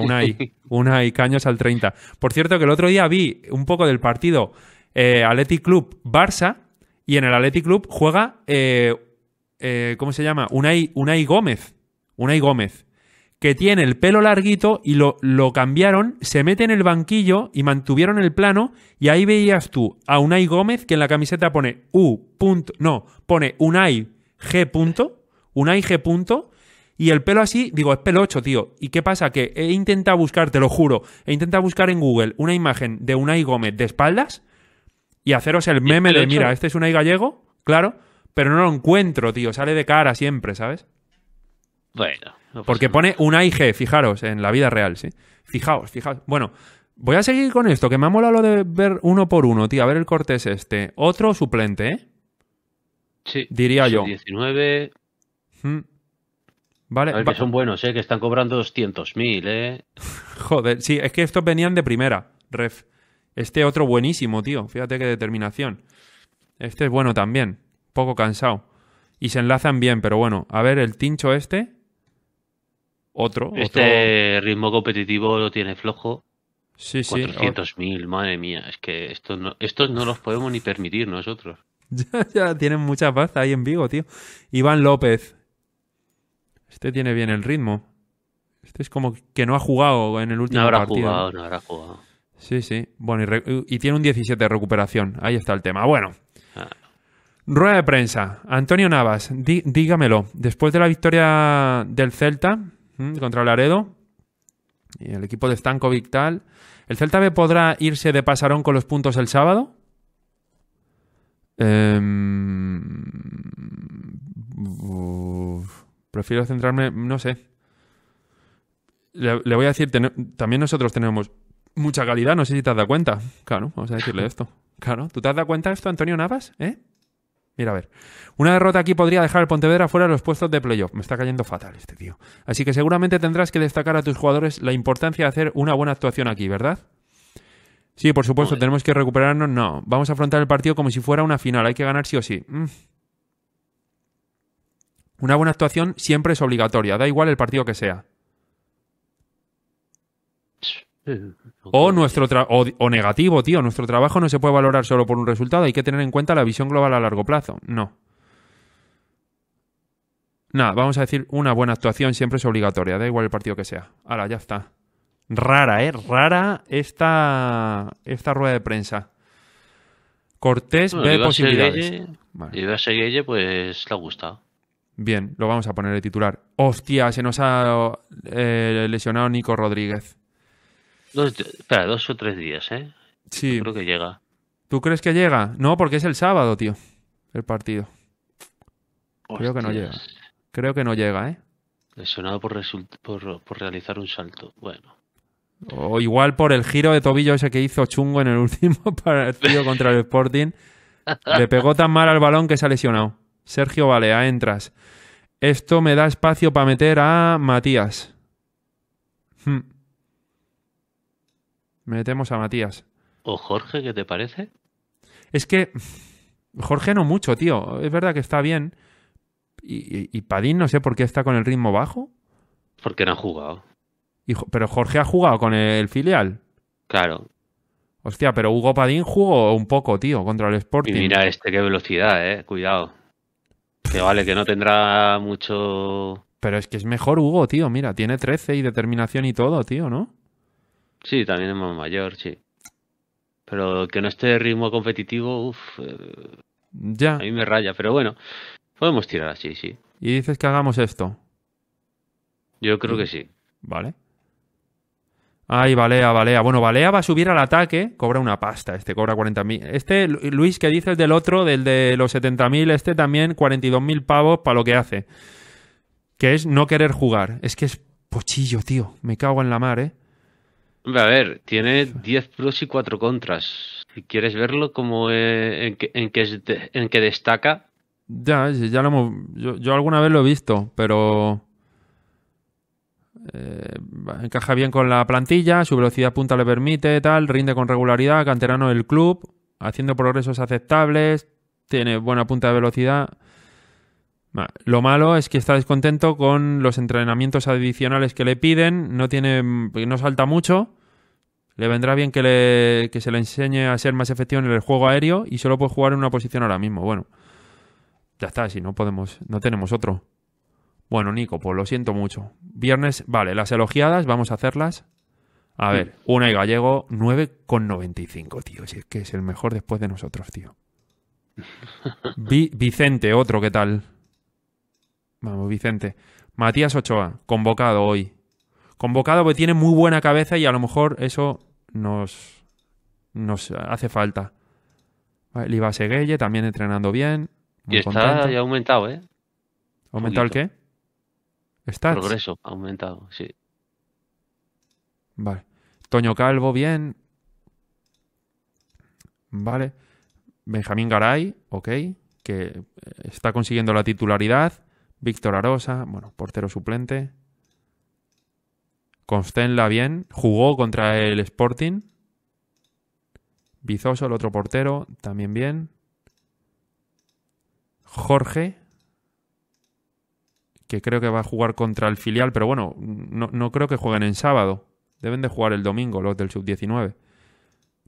una y. caños al 30. Por cierto, que el otro día vi un poco del partido eh, Athletic Club Barça y en el Athletic Club juega, eh, eh, ¿cómo se llama? Una Unai Gómez. Unai Gómez que tiene el pelo larguito y lo, lo, cambiaron, se mete en el banquillo y mantuvieron el plano y ahí veías tú a Unai Gómez que en la camiseta pone U. Punto, no, pone Unai G. Punto, Unai G. Punto, y el pelo así, digo, es pelo ocho, tío. ¿Y qué pasa? Que he intentado buscar, te lo juro, he intentado buscar en Google una imagen de Unai Gómez de espaldas y haceros el meme de, mira, este es Unai Gallego, claro, pero no lo encuentro, tío, sale de cara siempre, ¿sabes? Bueno. Porque pone un IG, fijaros, en la vida real, ¿sí? Fijaos, fijaos. Bueno, voy a seguir con esto, que me ha molado lo de ver uno por uno, tío. A ver el Cortés este. Otro suplente, ¿eh? Sí. Diría yo. 19. Hmm. Vale. A son buenos, ¿eh? Que están cobrando 200.000, ¿eh? *laughs* Joder, sí, es que estos venían de primera, ref. Este otro buenísimo, tío. Fíjate qué determinación. Este es bueno también. Poco cansado. Y se enlazan bien, pero bueno. A ver, el tincho este. Otro. Este ritmo competitivo lo tiene flojo. Sí, sí. 400.000, madre mía. Es que estos no, no los podemos ni permitir nosotros. *laughs* ya, ya tienen mucha paz ahí en Vigo, tío. Iván López. Este tiene bien el ritmo. Este es como que no ha jugado en el último no habrá Jugado, no habrá jugado. Sí, sí. Bueno, y, tiene un 17 de recuperación. Ahí está el tema. Bueno. Ah. Rueda de prensa. Antonio Navas, dígamelo. Después de la victoria del Celta, contra Laredo. Y el equipo de Stankovic tal. ¿El Celta B podrá irse de pasarón con los puntos el sábado? Em, prefiero centrarme, no sé. Le, voy a decir, también nosotros tenemos mucha calidad, no sé si te has dado cuenta. Claro, vamos a decirle esto. Claro, ¿tú te has dado cuenta de esto, Antonio Navas? ¿Eh? Mira, a ver. Una derrota aquí podría dejar al Pontevedra fuera de los puestos de playoff. Me está cayendo fatal este tío. Así que seguramente tendrás que destacar a tus jugadores la importancia de hacer una buena actuación aquí, ¿verdad? Sí, por supuesto, tenemos que recuperarnos. No, vamos a afrontar el partido como si fuera una final. Hay que ganar sí o sí. Mm. Una buena actuación siempre es obligatoria, da igual el partido que sea. O, nuestro negativo, tío. Nuestro trabajo no se puede valorar solo por un resultado. Hay que tener en cuenta la visión global a largo plazo. No. Nada, vamos a decir una buena actuación siempre es obligatoria, da igual el partido que sea. Ahora, ya está. Rara, ¿eh? Rara esta, esta rueda de prensa. Cortés ve posibilidades. pues le gusta. Bien, lo vamos a poner de titular. Hostia, se nos ha eh, lesionado Nico Rodríguez. Dos, espera, dos o tres días, ¿eh? Sí. creo que llega. ¿Tú crees que llega? No, porque es el sábado, tío. El partido. Creo que no llega. Creo que no llega, ¿eh? Lesionado por, por, por realizar un salto. Bueno. O igual por el giro de tobillo ese que hizo chungo en el último *laughs* partido contra el Sporting. Le pegó tan mal al balón que se ha lesionado. Sergio Balea, entras. Esto me da espacio para meter a Matías. Hmm. Metemos a Matías. ¿O Jorge, qué te parece? Es que Jorge no mucho, tío. Es verdad que está bien. Y, Padín no sé por qué está con el ritmo bajo. Porque no ha jugado. pero Jorge ha jugado con el filial. Claro. Hostia, pero Hugo Padín jugó un poco, tío, contra el Sporting. Y mira este, qué velocidad, eh. Cuidado. Que vale, que no tendrá mucho... Pero es que es mejor Hugo, tío. Mira, tiene 13 y determinación y todo, tío, ¿no? Sí, también es más mayor, sí. Pero que no esté de ritmo competitivo, uff. Eh, ya. A mí me raya, pero bueno, podemos tirar así, sí. ¿Y dices que hagamos esto? Yo creo que mm. sí. Vale. Ay, Balea, Balea. Bueno, Balea va a subir al ataque. Cobra una pasta. Este cobra 40.000. Este, Luis, que dices del otro, del de los 70.000, este también 42.000 pavos para lo que hace. Que es no querer jugar. Es que es pochillo, tío. Me cago en la mar, ¿eh? A ver, tiene 10 pros y 4 contras. quieres verlo como eh, en, que, en, que en que destaca. Ya, ya lo yo, alguna vez lo he visto, pero... Eh, encaja bien con la plantilla, su velocidad punta le permite, tal, rinde con regularidad, canterano del club, haciendo progresos aceptables, tiene buena punta de velocidad. Lo malo es que está descontento con los entrenamientos adicionales que le piden, no tiene, no salta mucho. Le vendrá bien que, se le enseñe a ser más efectivo en el juego aéreo y solo puede jugar en una posición ahora mismo. Bueno, ya está, si no podemos, no tenemos otro. Bueno, Nico, pues lo siento mucho. Viernes, vale, las elogiadas, vamos a hacerlas. A ver, una y gallego, 9,95, tío. Si es que es el mejor después de nosotros, tío. *laughs* Vicente, otro, ¿qué tal? Vamos, Vicente. Matías Ochoa, convocado hoy. Convocado porque tiene muy buena cabeza y a lo mejor eso nos, nos hace falta. Vale, Iba Seguelle también entrenando bien. Y está ya aumentado, ¿eh? ¿Aumentado el qué? ¿Estás? Progreso, aumentado, sí. Vale. Toño Calvo, bien. Vale. Benjamín Garay, ok, que está consiguiendo la titularidad. Víctor Arosa, bueno, portero suplente. Constenla bien, jugó contra el Sporting. Bizoso, el otro portero, también bien. Jorge, que creo que va a jugar contra el filial, pero bueno, no, creo que jueguen en sábado. Deben de jugar el domingo los del sub-19.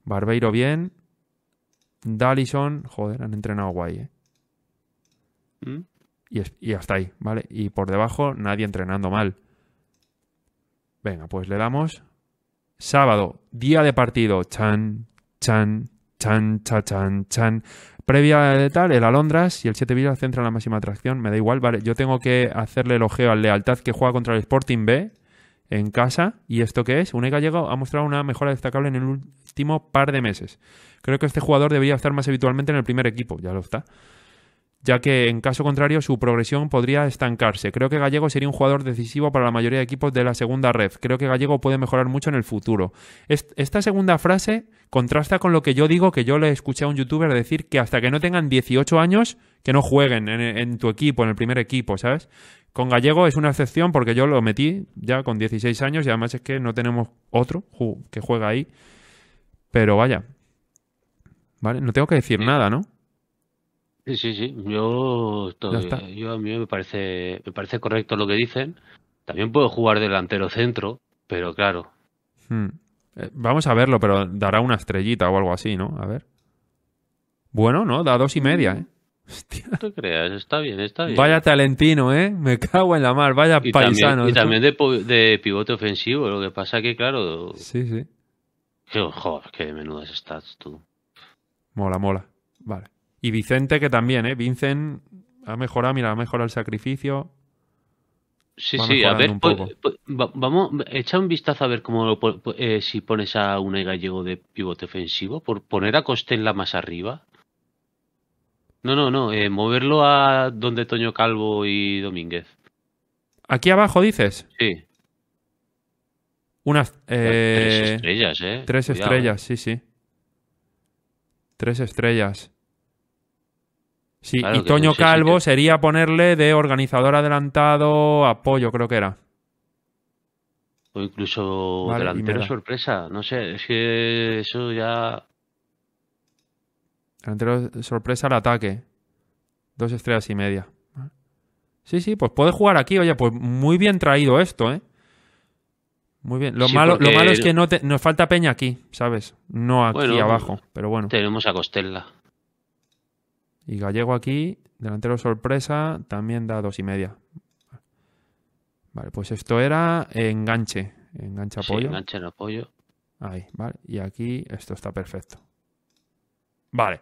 Barbeiro bien. Dalison, joder, han entrenado guay, ¿eh? ¿Mm? Y, hasta ahí, ¿vale? Y por debajo, nadie entrenando mal. Venga, pues le damos. Sábado, día de partido. Chan, chan, chan, cha, chan, chan. Previa de tal, el Alondras y el 7 Villas en la máxima atracción. Me da igual, vale. Yo tengo que hacerle el ojeo al Lealtad que juega contra el Sporting B en casa. ¿Y esto qué es? Une Gallego ha mostrado una mejora destacable en el último par de meses. Creo que este jugador debería estar más habitualmente en el primer equipo. Ya lo está ya que en caso contrario su progresión podría estancarse. Creo que Gallego sería un jugador decisivo para la mayoría de equipos de la segunda red. Creo que Gallego puede mejorar mucho en el futuro. Esta segunda frase contrasta con lo que yo digo, que yo le escuché a un youtuber decir que hasta que no tengan 18 años, que no jueguen en, tu equipo, en el primer equipo, ¿sabes? Con Gallego es una excepción porque yo lo metí ya con 16 años y además es que no tenemos otro que juega ahí. Pero vaya. ¿Vale? No tengo que decir nada, ¿no? Sí, sí, sí. Yo, estoy, eh, yo a mí me parece, me parece correcto lo que dicen. También puedo jugar delantero centro, pero claro. Hmm. Eh, vamos a verlo, pero dará una estrellita o algo así, ¿no? A ver. Bueno, no, da dos y media, mm. ¿eh? *laughs* No te creas, está bien, está bien. Vaya talentino, ¿eh? Me cago en la mar, vaya paisano. y también de, pivote ofensivo, lo que pasa que, claro. Sí, sí. qué menudas stats tú. Mola, mola. Vale. Y Vicente que también, ¿eh? Vincent ha mejorado, mira, ha mejorado el sacrificio. Sí, sí, a ver, pues, pues, vamos, echa un vistazo a ver cómo eh, si pones a un Gallego de pivote ofensivo, por poner a la más arriba. No, no, no, eh, moverlo a donde Toño Calvo y Domínguez. Aquí abajo dices. Sí. Unas tres eh, estrellas, ¿eh? Tres estrellas, sí, sí. Tres estrellas. Sí, y Toño Calvo sería ponerle de organizador adelantado, apoyo, creo que era. O incluso delantero sorpresa, no sé, es que eso ya. Delantero sorpresa al ataque. Dos estrellas y media. Sí, sí, pues puede jugar aquí, oye, pues muy bien traído esto, ¿eh? Muy bien. Lo, malo, lo malo es que no nos falta Peña aquí, ¿sabes? No aquí abajo, pero bueno. Tenemos a Costella. Y Gallego aquí, delantero sorpresa, también da dos y media. Vale, pues esto era enganche. Enganche apoyo. enganche en apoyo. Ahí, vale. Y aquí esto está perfecto. Vale.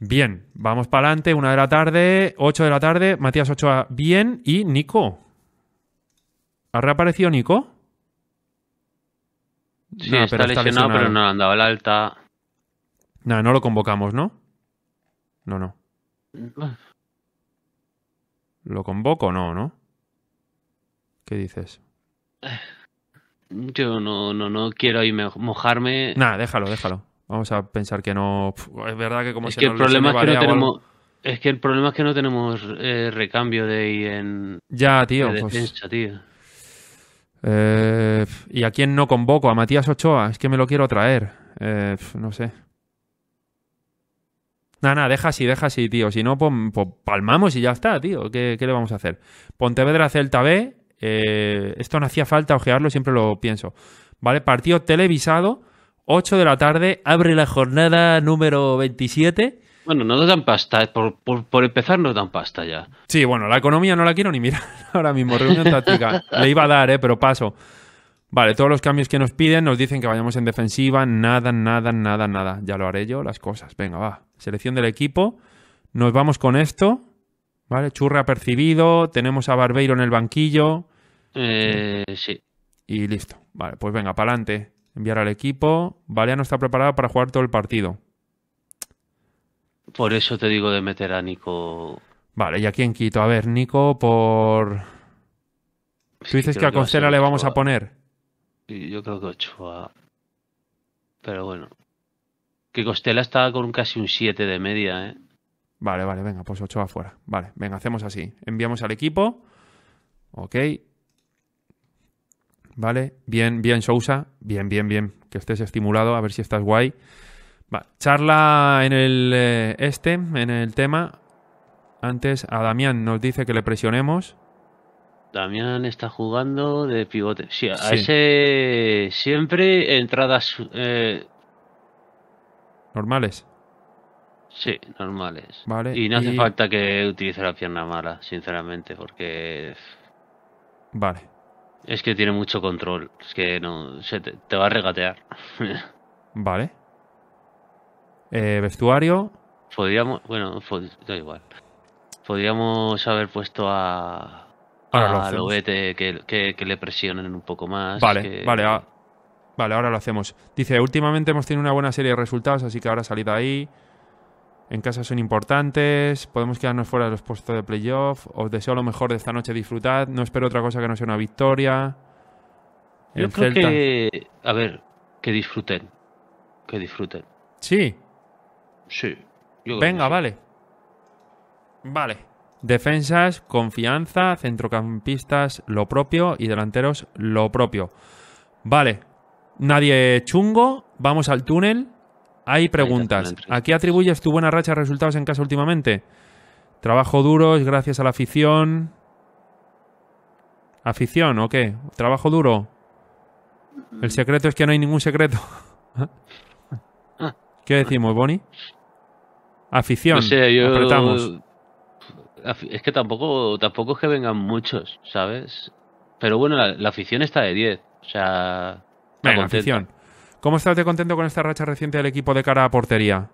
Bien, vamos para adelante, una de la tarde, ocho de la tarde, Matías Ochoa, bien, y Nico. ¿Ha reaparecido Nico? Sí, está, lesionado, pero no han dado el alta. Nada, no lo convocamos, ¿no? No, no. Ah. ¿Lo convoco o no, no? ¿Qué dices? Yo no, no, no quiero ahí mojarme. Nada, déjalo, déjalo. Vamos a pensar que no. Es verdad que como que el problema es que no tenemos. Es que el problema es que no tenemos eh, recambio de ahí en. Ya, tío. Pues. Eh, ¿Y a quién no convoco? ¿A Matías Ochoa? Es que me lo quiero traer. Eh, no sé. Nada, nada, deja así, deja así, tío. Si no, pues, palmamos y ya está, tío. ¿Qué, le vamos a hacer? Pontevedra Celta B. Eh, esto no hacía falta ojearlo, siempre lo pienso. ¿Vale? Partido televisado, 8 de la tarde, abre la jornada número 27. Bueno, no nos dan pasta, eh, por, por empezar nos dan pasta ya. Sí, bueno, la economía no la quiero ni mirar *laughs* ahora mismo, reunión táctica. *laughs* le iba a dar, eh, pero paso. Vale, todos los cambios que nos piden nos dicen que vayamos en defensiva, nada, nada, nada, nada. Ya lo haré yo, las cosas. Venga, va selección del equipo. Nos vamos con esto, ¿vale? Churra percibido, tenemos a Barbeiro en el banquillo. Eh, sí. Y listo. Vale, pues venga, para adelante. Enviar al equipo. no está preparada para jugar todo el partido. Por eso te digo de meter a Nico. Vale, ¿y a quién quito? A ver, Nico por... ¿Tú dices que a Costela le vamos a, poner? Yo creo que Ochoa... Pero bueno. Que Costela estaba con casi un 7 de media, ¿eh? Vale, vale, venga, pues 8 afuera. Vale, venga, hacemos así. Enviamos al equipo. Ok. Vale, bien, bien, Sousa. Bien, bien, bien. Que estés estimulado, a ver si estás guay. Va. Charla en el eh, este, en el tema. Antes a Damián nos dice que le presionemos. Damián está jugando de pivote. Sí, a ese siempre entradas. Eh, normales. Sí, normales. Vale, y no hace falta que utilice la pierna mala, sinceramente, porque. Vale. Es que tiene mucho control. Es que no. te, va a regatear. *laughs* vale. Eh, vestuario. Podríamos. Bueno, pues, da igual. Podríamos haber puesto a. a lo Lobete que, le presionen un poco más. Vale, vale. A ah, Vale, ahora lo hacemos. Dice, últimamente hemos tenido una buena serie de resultados, así que ahora salida ahí. En casa son importantes, podemos quedarnos fuera de los puestos de playoff. Os deseo lo mejor de esta noche, disfrutad. No espero otra cosa que no sea una victoria. Yo creo que, a ver, que disfruten. Que disfruten. Sí. Sí. Venga, vale. Vale. Defensas, confianza, centrocampistas, lo propio y delanteros, lo propio. Vale, Nadie chungo, vamos al túnel. Hay preguntas. ¿A qué atribuyes tu buena racha de resultados en casa últimamente? Trabajo duro, es gracias a la afición. ¿Afición o qué? ¿Trabajo duro? El secreto es que no hay ningún secreto. *laughs* ¿Qué decimos, Bonnie? Afición. No yo... Es que tampoco, tampoco es que vengan muchos, ¿sabes? Pero bueno, la afición está de 10. O sea, ¿Cómo estás de contento con esta racha reciente del equipo de cara a portería?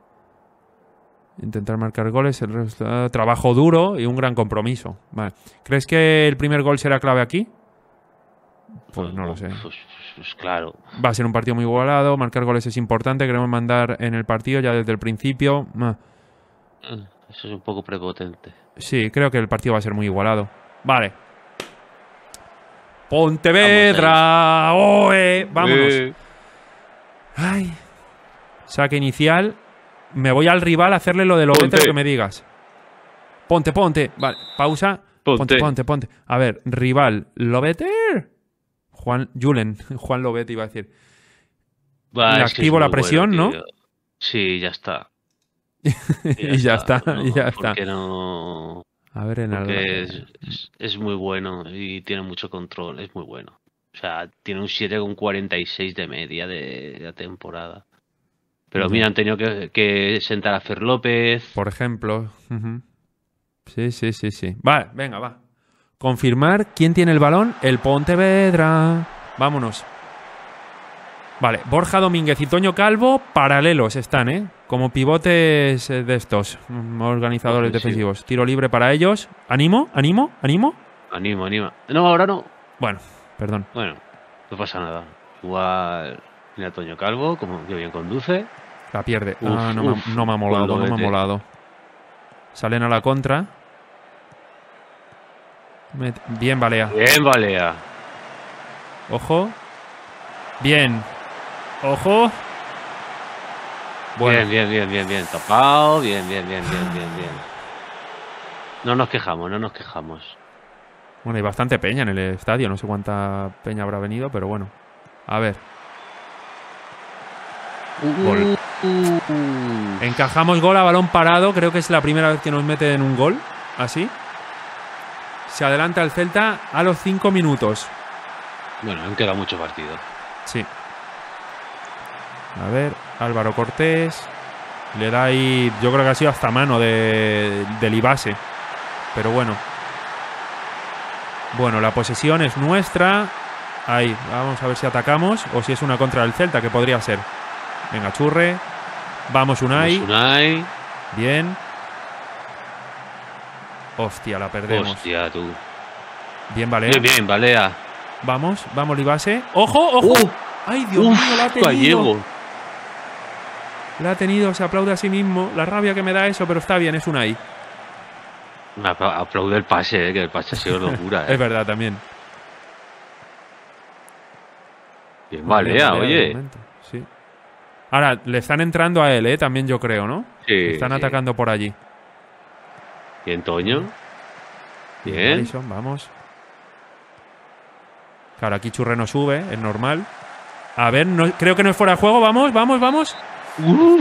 Intentar marcar goles, el ah, trabajo duro y un gran compromiso. Vale. ¿Crees que el primer gol será clave aquí? Pues no lo sé. Pues, pues, pues, claro. Va a ser un partido muy igualado, marcar goles es importante, queremos mandar en el partido ya desde el principio. Mm, eso es un poco prepotente. Sí, creo que el partido va a ser muy igualado. Vale, Pontevedra, OE, vámonos. Ay. Saque inicial. Me voy al rival a hacerle lo de Lobeter lo que me digas. Ponte, ponte. Vale, pausa. Ponte, ponte, ponte. A ver, rival, Lobeter. Juan Julen, *laughs* Juan Lobet iba a decir. activo la presión, ¿no? Sí, ya está. *laughs* y ya está, y ya está. No... A ver, es, muy bueno y tiene mucho control, es muy bueno. O sea, tiene un 7,46 de media de la temporada. Pero mira, han tenido que, sentar a Fer López. Por ejemplo. Sí, sí, sí, sí. Vale, venga, va. Confirmar quién tiene el balón. El Pontevedra. Vámonos. Vale, Borja Domínguez y Toño Calvo paralelos están, ¿eh? Como pivotes eh, de estos mm, organizadores defensivos. Tiro libre para ellos. ¿Animo? ¿Animo? ¿Animo? Animo, anima. No, ahora no. Bueno, perdón. Bueno, no pasa nada. Igual, mira Toño Calvo, como que bien conduce. La pierde. ah, no, me, no, me, ha molado, no me ha molado. Salen a la contra. Bien, Balea. Bien, Balea. Ojo. Bien, Ojo. Bien, bien, bien, bien, bien. Topado. Bien, bien, bien, bien, bien, bien. No nos quejamos, no nos quejamos. Bueno, hay bastante peña en el estadio. No sé cuánta peña habrá venido, pero bueno. A ver. Gol. Uh. Encajamos gol a balón parado. Creo que es la primera vez que nos meten un gol. Así. Se adelanta el Celta a los cinco minutos. Bueno, han quedado mucho partido. Sí. A ver, Álvaro Cortés. Le da ahí, yo creo que ha sido hasta mano de, del Ibase. Pero bueno. Bueno, la posesión es nuestra. Ahí, vamos a ver si atacamos o si es una contra del Celta, que podría ser. Venga, churre. Vamos, Unai. Unai. Bien. Hostia, la perdemos. Hostia, tú. Bien, vale Bien, bien, Vamos, vamos, Libase. ¡Ojo, ojo! Uh. ¡Ay, Dios mío, la la ha tenido, se aplaude a sí mismo. La rabia que me da eso, pero está bien, es una ahí. aplaude el pase, eh, que el pase ha sido locura. *laughs* es eh. verdad también. Bien vale, ah, oye. Ahora, le están entrando a él, eh, también yo creo, ¿no? Sí. están atacando por allí. Bien, Toño. Bien. vamos. Claro, aquí Churre no sube, es normal. A ver, no, creo que no es fuera de juego. Vamos, vamos, vamos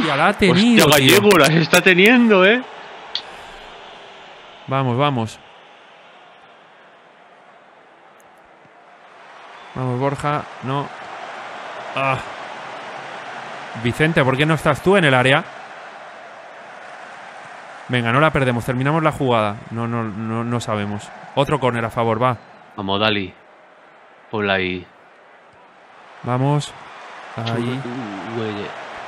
ya la ha tenido. Hostia, Gallego, está teniendo, ¿eh? Vamos, vamos. Vamos, Borja. No. Ah. Vicente, ¿por qué no estás tú en el área? Venga, no la perdemos. Terminamos la jugada. No, no, no, sabemos. Otro córner a favor, va. Vamos, Dali. Hola ahí. Vamos. Ahí.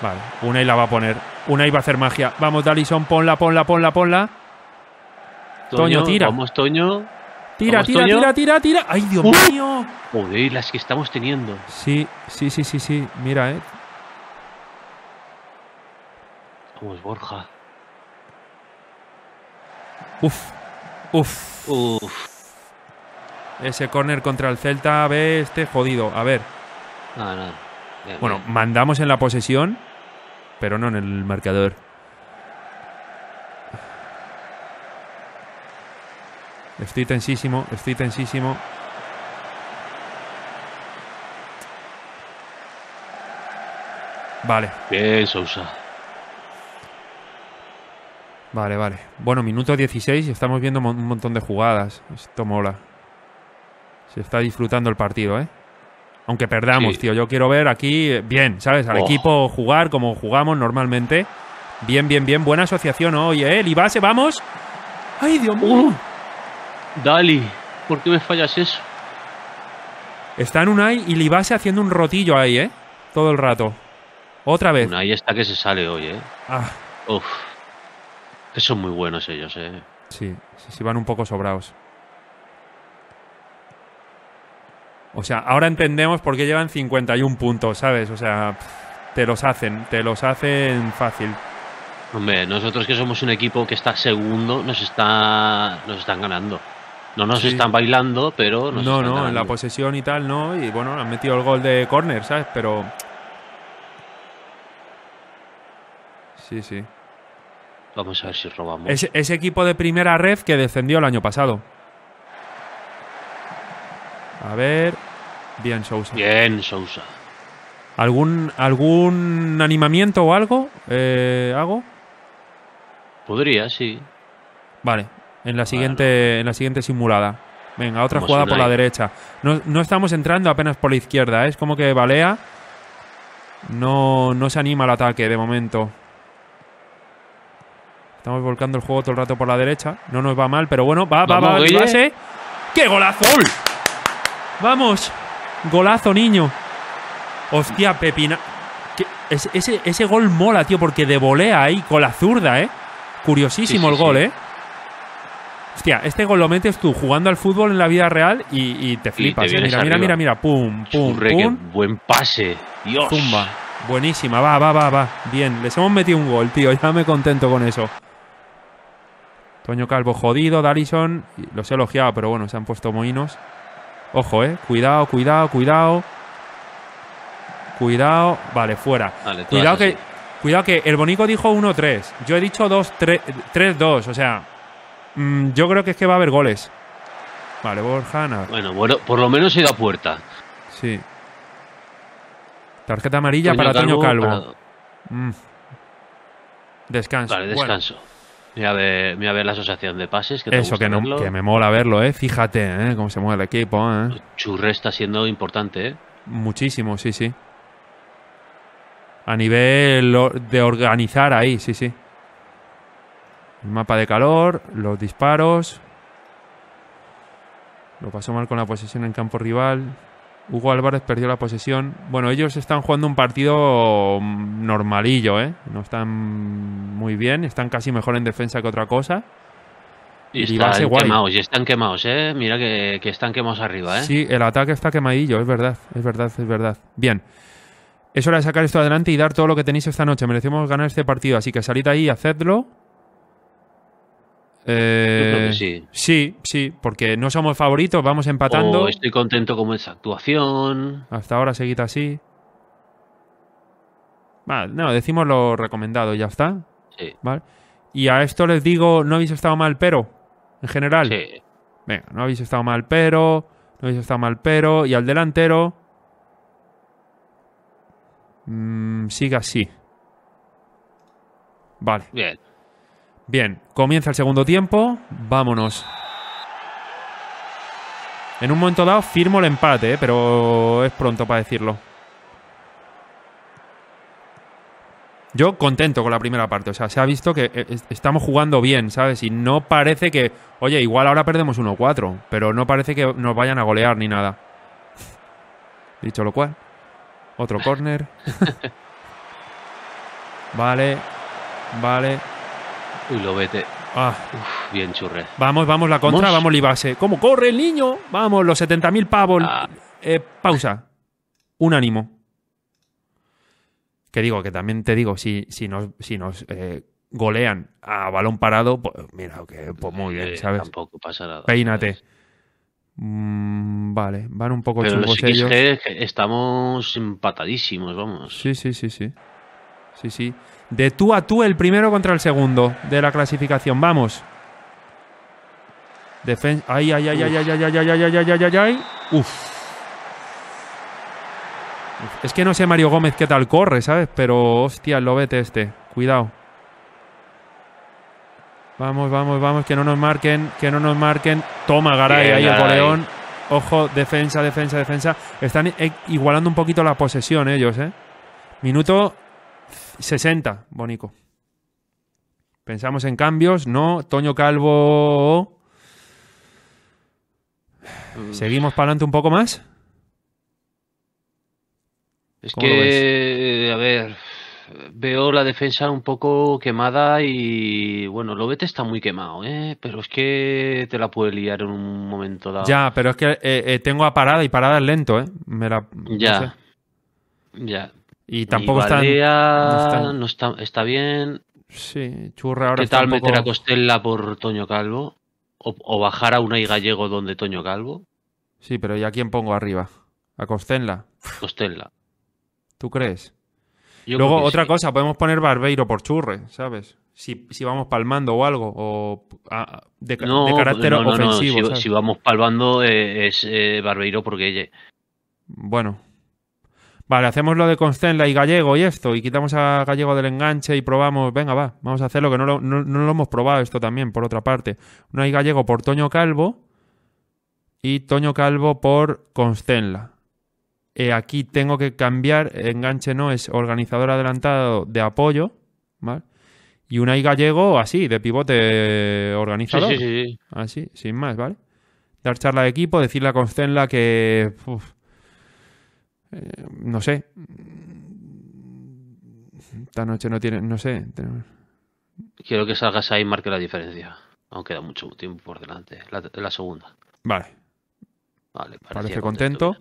Vale, una y la va a poner. Una y va a hacer magia. Vamos, Dalison, ponla, ponla, ponla, ponla. Toño, tira. Vamos, Toño. Tira, tira, tira, tira, tira. ¡Ay, Dios mío! Joder, las que estamos teniendo. Sí, sí, sí, sí, sí. Mira, eh. Vamos, Borja. Uf, uf. Uf. Ese corner contra el Celta, ve, este jodido. A ver. Nada, nada bueno, mandamos en la posesión, pero no en el marcador. Estoy tensísimo, estoy tensísimo. Vale. Bien, Sousa. Vale, vale. Bueno, minuto 16 y estamos viendo un montón de jugadas. Esto mola. Se está disfrutando el partido, ¿eh? Aunque perdamos, tío. Yo quiero ver aquí eh, bien, ¿sabes? Al equipo jugar como jugamos normalmente. Bien, bien, bien. Buena asociación hoy, ¿eh? Libase, vamos. ¡Ay, Dios mío! Uh. Dali, ¿por qué me fallas eso? Está en Unai y Libase haciendo un rotillo ahí, ¿eh? Todo el rato. Otra vez. Unai está que se sale hoy, ¿eh? Ah. Uf. Esos son muy buenos ellos, ¿eh? Sí, sí, sí van un poco sobrados. O sea, ahora entendemos por qué llevan 51 puntos, ¿sabes? O sea, te los hacen, te los hacen fácil. Hombre, nosotros que somos un equipo que está segundo, nos, está, nos están ganando. No nos están bailando, pero No, no, en la posesión y tal, no. Y bueno, han metido el gol de córner, ¿sabes? Pero. Sí, sí. Vamos a ver si robamos. ese equipo de primera red que descendió el año pasado. A ver. Bien, Sousa. Bien, Sousa. ¿Algún, algún animamiento o algo eh, hago? Podría, sí. Vale, en la siguiente, en la siguiente simulada. Venga, otra jugada por la derecha. No, estamos entrando apenas por la izquierda, ¿eh? es como que Balea no, se anima al ataque de momento. Estamos volcando el juego todo el rato por la derecha. No nos va mal, pero bueno, va, va, va, ¡Qué golazo! ¡Vamos! Golazo, niño. Hostia, Pepina. Ese, ese, gol mola, tío, porque de volea ahí con la zurda, ¿eh? Curiosísimo el gol, ¿eh? Hostia, este gol lo metes tú jugando al fútbol en la vida real y, te flipas. Mira, mira, mira, mira, pum, pum, pum. buen pase. Dios. Zumba. Buenísima, va, va, va, va. Bien, les hemos metido un gol, tío. *laughs* Ya me contento con eso. Toño Calvo jodido, Darison. Los he elogiado, pero bueno, se han puesto moinos. Ojo, eh. Cuidado, cuidado, cuidado. Cuidado. Vale, fuera. cuidado que. Cuidado que el Bonico dijo 1-3. Yo he dicho 3-2. O sea, mm, yo creo que es que va a haber goles. Vale, Borjana. Bueno, bueno, por lo menos he ido a puerta. Sí. Tarjeta amarilla para Toño Calvo. Mm. Descanso. Vale, descanso. Mira a ver, la asociación de pases. Que Eso, que, me mola verlo, ¿eh? Fíjate, ¿eh? Cómo se mueve el equipo, ¿eh? está siendo importante, ¿eh? Muchísimo, sí, sí. A nivel de organizar ahí, sí, sí. mapa de calor, los disparos. Lo pasó mal con la posición en campo rival. Hugo Álvarez perdió la posesión. Bueno, ellos están jugando un partido mm, normalillo, ¿eh? No están muy bien, están casi mejor en defensa que otra cosa. Y, están quemados, y están quemados, ¿eh? Mira que, que, están quemados arriba, ¿eh? Sí, el ataque está quemadillo, es verdad, es verdad, es verdad. Bien. Es hora de sacar esto adelante y dar todo lo que tenéis esta noche. Merecemos ganar este partido, así que salid ahí y hacedlo. Eh, sí. Sí, porque no somos favoritos, vamos empatando. estoy contento con esa actuación. Hasta ahora seguid así. Vale, no, decimos lo recomendado, ya está. Sí. Y a esto les digo, no habéis estado mal, pero, en general. Venga, no habéis estado mal, pero, no habéis estado mal, pero, y al delantero. Mm, sigue así. Vale. Bien. Bien, comienza el segundo tiempo, vámonos. En un momento dado firmo el empate, eh, pero es pronto para decirlo. Yo contento con la primera parte, o sea, se ha visto que eh, estamos jugando bien, ¿sabes? Y no parece que, oye, igual ahora perdemos 1-4, pero no parece que nos vayan a golear ni nada. *laughs* Dicho lo cual, otro corner. *laughs* vale, vale. Uy, lo vete. Ah. bien churre. Vamos, vamos la contra, vamos, Libase. ¿Cómo corre el niño? Vamos, los 70.000 pavos. Ah. Eh, pausa. Un ánimo. Que digo, que también te digo, si, si nos, si nos eh, golean a balón parado, pues mira, que pues muy bien, ¿sabes? Tampoco pasa nada. Peínate. Mm, vale, van un poco Pero estamos empatadísimos, vamos. Sí, sí, sí, sí. Sí, sí de tú a tú el primero contra el segundo de la clasificación. Vamos. Defensa ay, ay, ay, ay, ay, ay, ay, ay, ay, ay, ay, Uf. Es que no sé Mario Gómez qué tal corre, ¿sabes? Pero hostia, lo vete este. Cuidado. Vamos, vamos, vamos, que no nos marquen, que no nos marquen. Toma, Garay, ahí el goleón. Ojo, defensa, defensa, defensa. Están igualando un poquito la posesión ellos, ¿eh? Minuto 60, Bonico. Pensamos en cambios, no. Toño Calvo. ¿Seguimos para adelante un poco más? Es que, eh, a ver, veo la defensa un poco quemada y bueno, Lobete está muy quemado, ¿eh? pero es que te la puede liar en un momento dado. Ya, pero es que eh, eh, tengo a parada y parada es lento, ¿eh? ya. Ya, y tampoco está no está, bien. Sí, Churra ahora ¿Qué tal meter a Costella por Toño Calvo? O, bajar a una y Gallego donde Toño Calvo. Sí, pero ¿y a quién pongo arriba? ¿A Costella? Costella. ¿Tú crees? Luego, otra cosa, podemos poner Barbeiro por churre, ¿sabes? Si, vamos palmando o algo, o de, carácter ofensivo. Si, vamos palmando eh, es eh, Barbeiro porque... Bueno, Vale, hacemos lo de Constenla y Gallego y esto, y quitamos a Gallego del enganche y probamos, venga, va, vamos a hacerlo, que no lo, no, no lo hemos probado esto también, por otra parte. No hay Gallego por Toño Calvo y Toño Calvo por Constenla. Eh, aquí tengo que cambiar, enganche no es organizador adelantado de apoyo, ¿vale? Y y Gallego así, de pivote eh, organizador. Sí, sí, sí. Así, sin más, ¿vale? Dar charla de equipo, decirle a Constenla que... Eh, no sé. Esta noche no tiene, no sé. Quiero que salgas ahí y marque la diferencia. Aunque queda mucho tiempo por delante. La, segunda. Vale. Vale, parece contento.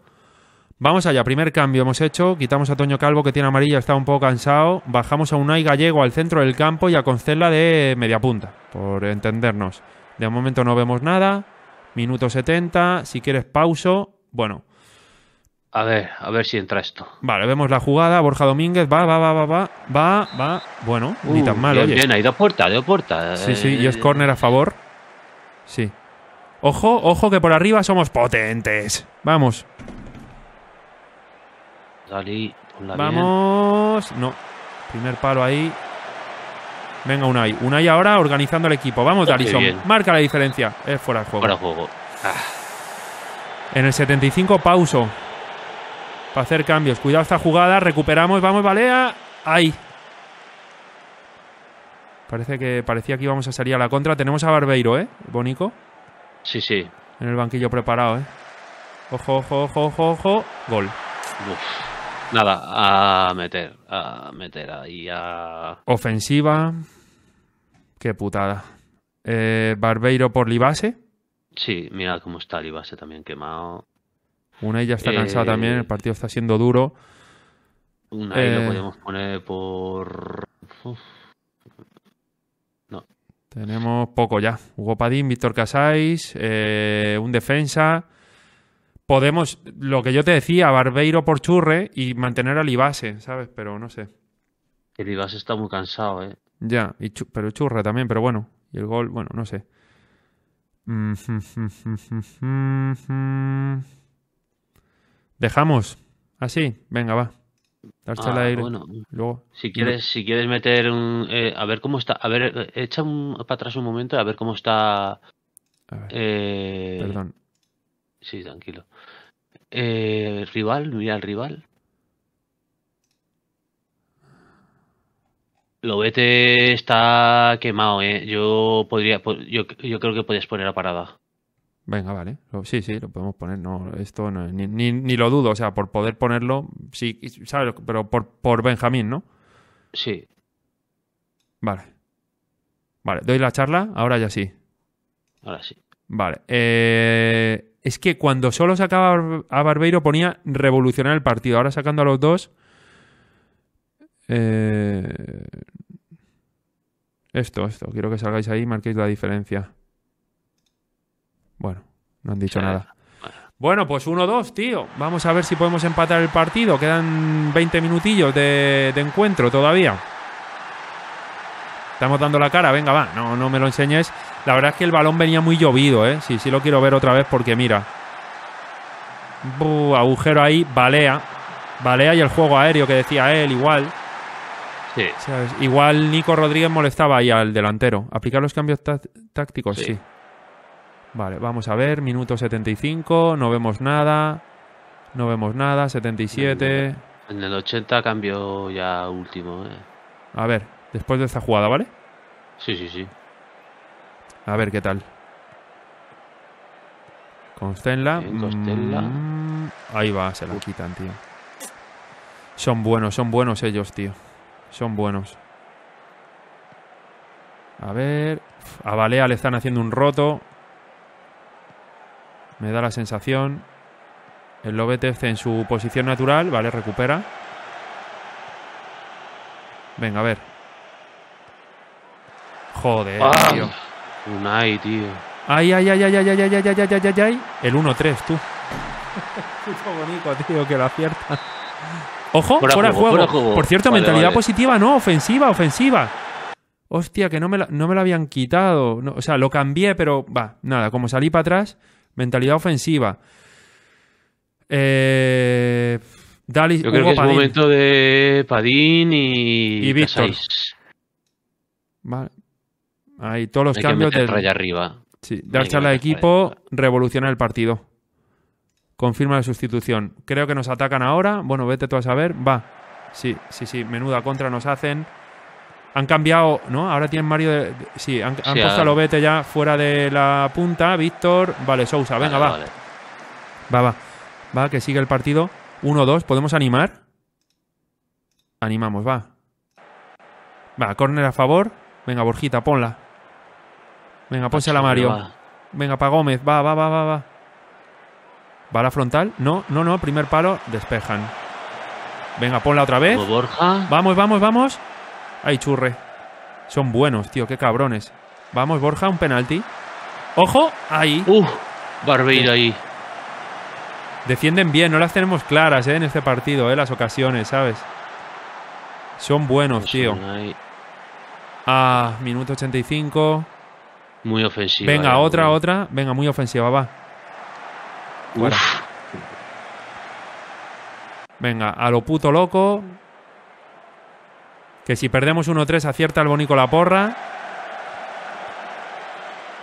Vamos allá, primer cambio hemos hecho. Quitamos a Toño Calvo, que tiene amarilla, está un poco cansado. Bajamos a Unai Gallego al centro del campo y a Concela de media punta, por entendernos. De momento no vemos nada. Minuto 70. Si quieres, pauso. Bueno, a ver, a ver si entra esto. Vale, vemos la jugada. Borja Domínguez va, va, va, va, va, va, va. Bueno, ni tan uh, mal, bien, Bien, dos puertas, dos puertas. Sí, sí, y es córner a favor. Sí. Ojo, ojo, que por arriba somos potentes. Vamos. Dalí, Vamos. No. Primer palo ahí. Venga, Unai. Unai ahora organizando el equipo. Vamos, Dalison. Marca la diferencia. Es fuera de juego. Fuera de juego. Ah. En el 75, pauso para hacer cambios. Cuidado esta jugada, recuperamos, vamos, Balea. Ahí. Parece que parecía que íbamos a salir a la contra. Tenemos a Barbeiro, ¿eh? Bonico. Sí, sí. En el banquillo preparado, ¿eh? Ojo, ojo, ojo, ojo, Gol. Nada, a meter, a meter ahí a... Ofensiva. Qué putada. Eh, Barbeiro por Libase. Sí, mirad cómo está Libase también quemado. Unai ya está cansado también, eh, el partido está siendo duro. Unai lo eh, podemos poner por. No. Tenemos poco ya. Hugo Padín, Víctor Casais, eh, un defensa. Podemos, lo que yo te decía, Barbeiro por Churre y mantener al Ibase, ¿sabes? Pero no sé. El Ibase está muy cansado, ¿eh? Ya, y pero Churre también, pero bueno. Y el gol, bueno, no sé. Mm, mm, mm, Dejamos. Así, ah, venga, va. Ah, el aire. Luego. Si quieres, si quieres meter un. Eh, a ver cómo está. A ver, echa para atrás un momento a ver cómo está. Eh, Perdón. Sí, tranquilo. Eh, rival, mira al rival. Lobete está quemado, ¿eh? Yo podría, yo, yo creo que puedes poner a parada. Venga, vale. Sí, sí, lo podemos poner. No, esto ni, ni, lo dudo. O sea, por poder ponerlo, sí, ¿sabes? Pero por, Benjamín, ¿no? Sí. Vale. Vale, doy la charla, ahora ya sí. Ahora sí. Vale. Eh, es que cuando solo sacaba a Barbeiro ponía revolucionar el partido. Ahora sacando a los dos. Eh, esto, esto. Quiero que salgáis ahí y marquéis la diferencia. Bueno, no han dicho nada. Bueno, pues 1-2, tío. Vamos a ver si podemos empatar el partido. Quedan 20 minutillos de, encuentro todavía. Estamos dando la cara, venga, va. No, me lo enseñes. La verdad es que el balón venía muy llovido, ¿eh? Sí, sí lo quiero ver otra vez porque mira. agujero ahí, balea. Balea y el juego aéreo que decía él, igual. Sí. Igual Nico Rodríguez molestaba ahí al delantero. Aplicar los cambios tácticos, sí. Vale, vamos a ver, minuto 75, no vemos nada, no vemos nada, 77. En el 80 cambio ya último. Eh. A ver, después de esta jugada, ¿vale? Sí, sí, sí. A ver qué tal. Constenla. Mm, ahí va, se la quitan, tío. Son buenos, son buenos ellos, tío. Son buenos. A ver. A Balea le están haciendo un roto. Me da la sensación. El lobetef en su posición natural. Vale, recupera. Venga, a ver. Joder, un ah. tío. tío. Ay, ay, ay, ay, ay, ay, ay, ay, ay, ay, ay, ay. El 1-3, tú. *laughs* Qué bonito, tío, que lo acierta. Ojo, fuera, el juego, Por cierto, mentalidad positiva, no, ofensiva, ofensiva. Hostia, que no me, la, no me lo habían quitado. o sea, lo cambié, pero va, nada, como salí para atrás, Mentalidad ofensiva. Eh, Yo creo que es momento de Padín y, y Vale. Ahí todos los cambios que meter de. arriba. Sí, dar charla de equipo, revoluciona el partido. Confirma la sustitución. Creo que nos atacan ahora. Bueno, vete tú a saber. Va. Sí, sí, sí. Menuda contra nos hacen han cambiado, ¿no? Ahora tienen Mario. De, sí, han, puesto a Lobete ya fuera de la punta. Víctor, vale, Sousa, venga, va. Va, va. Va, que sigue el partido. Uno, dos. ¿podemos animar? Animamos, va. Va, córner a favor. Venga, Borjita, ponla. Venga, pónsela a Mario. Venga, para Gómez, va, va, va, va, va. ¿Va a la frontal? No, no, no, primer palo, despejan. Venga, ponla otra vez. Borja. Vamos, vamos, vamos. Ay, churre. Son buenos, tío, qué cabrones. Vamos, Borja, un penalti. ¡Ojo! Ahí. ¡Uf! Barbeiro ahí. Defienden bien, no las tenemos claras ¿eh? en este partido, ¿eh? las ocasiones, ¿sabes? Son buenos, tío. Ah, minuto 85. Muy ofensiva. Venga, eh, otra, otra. Venga, muy ofensiva, va. Venga, a lo puto loco. Que si perdemos 1-3 acierta el Bonico la porra.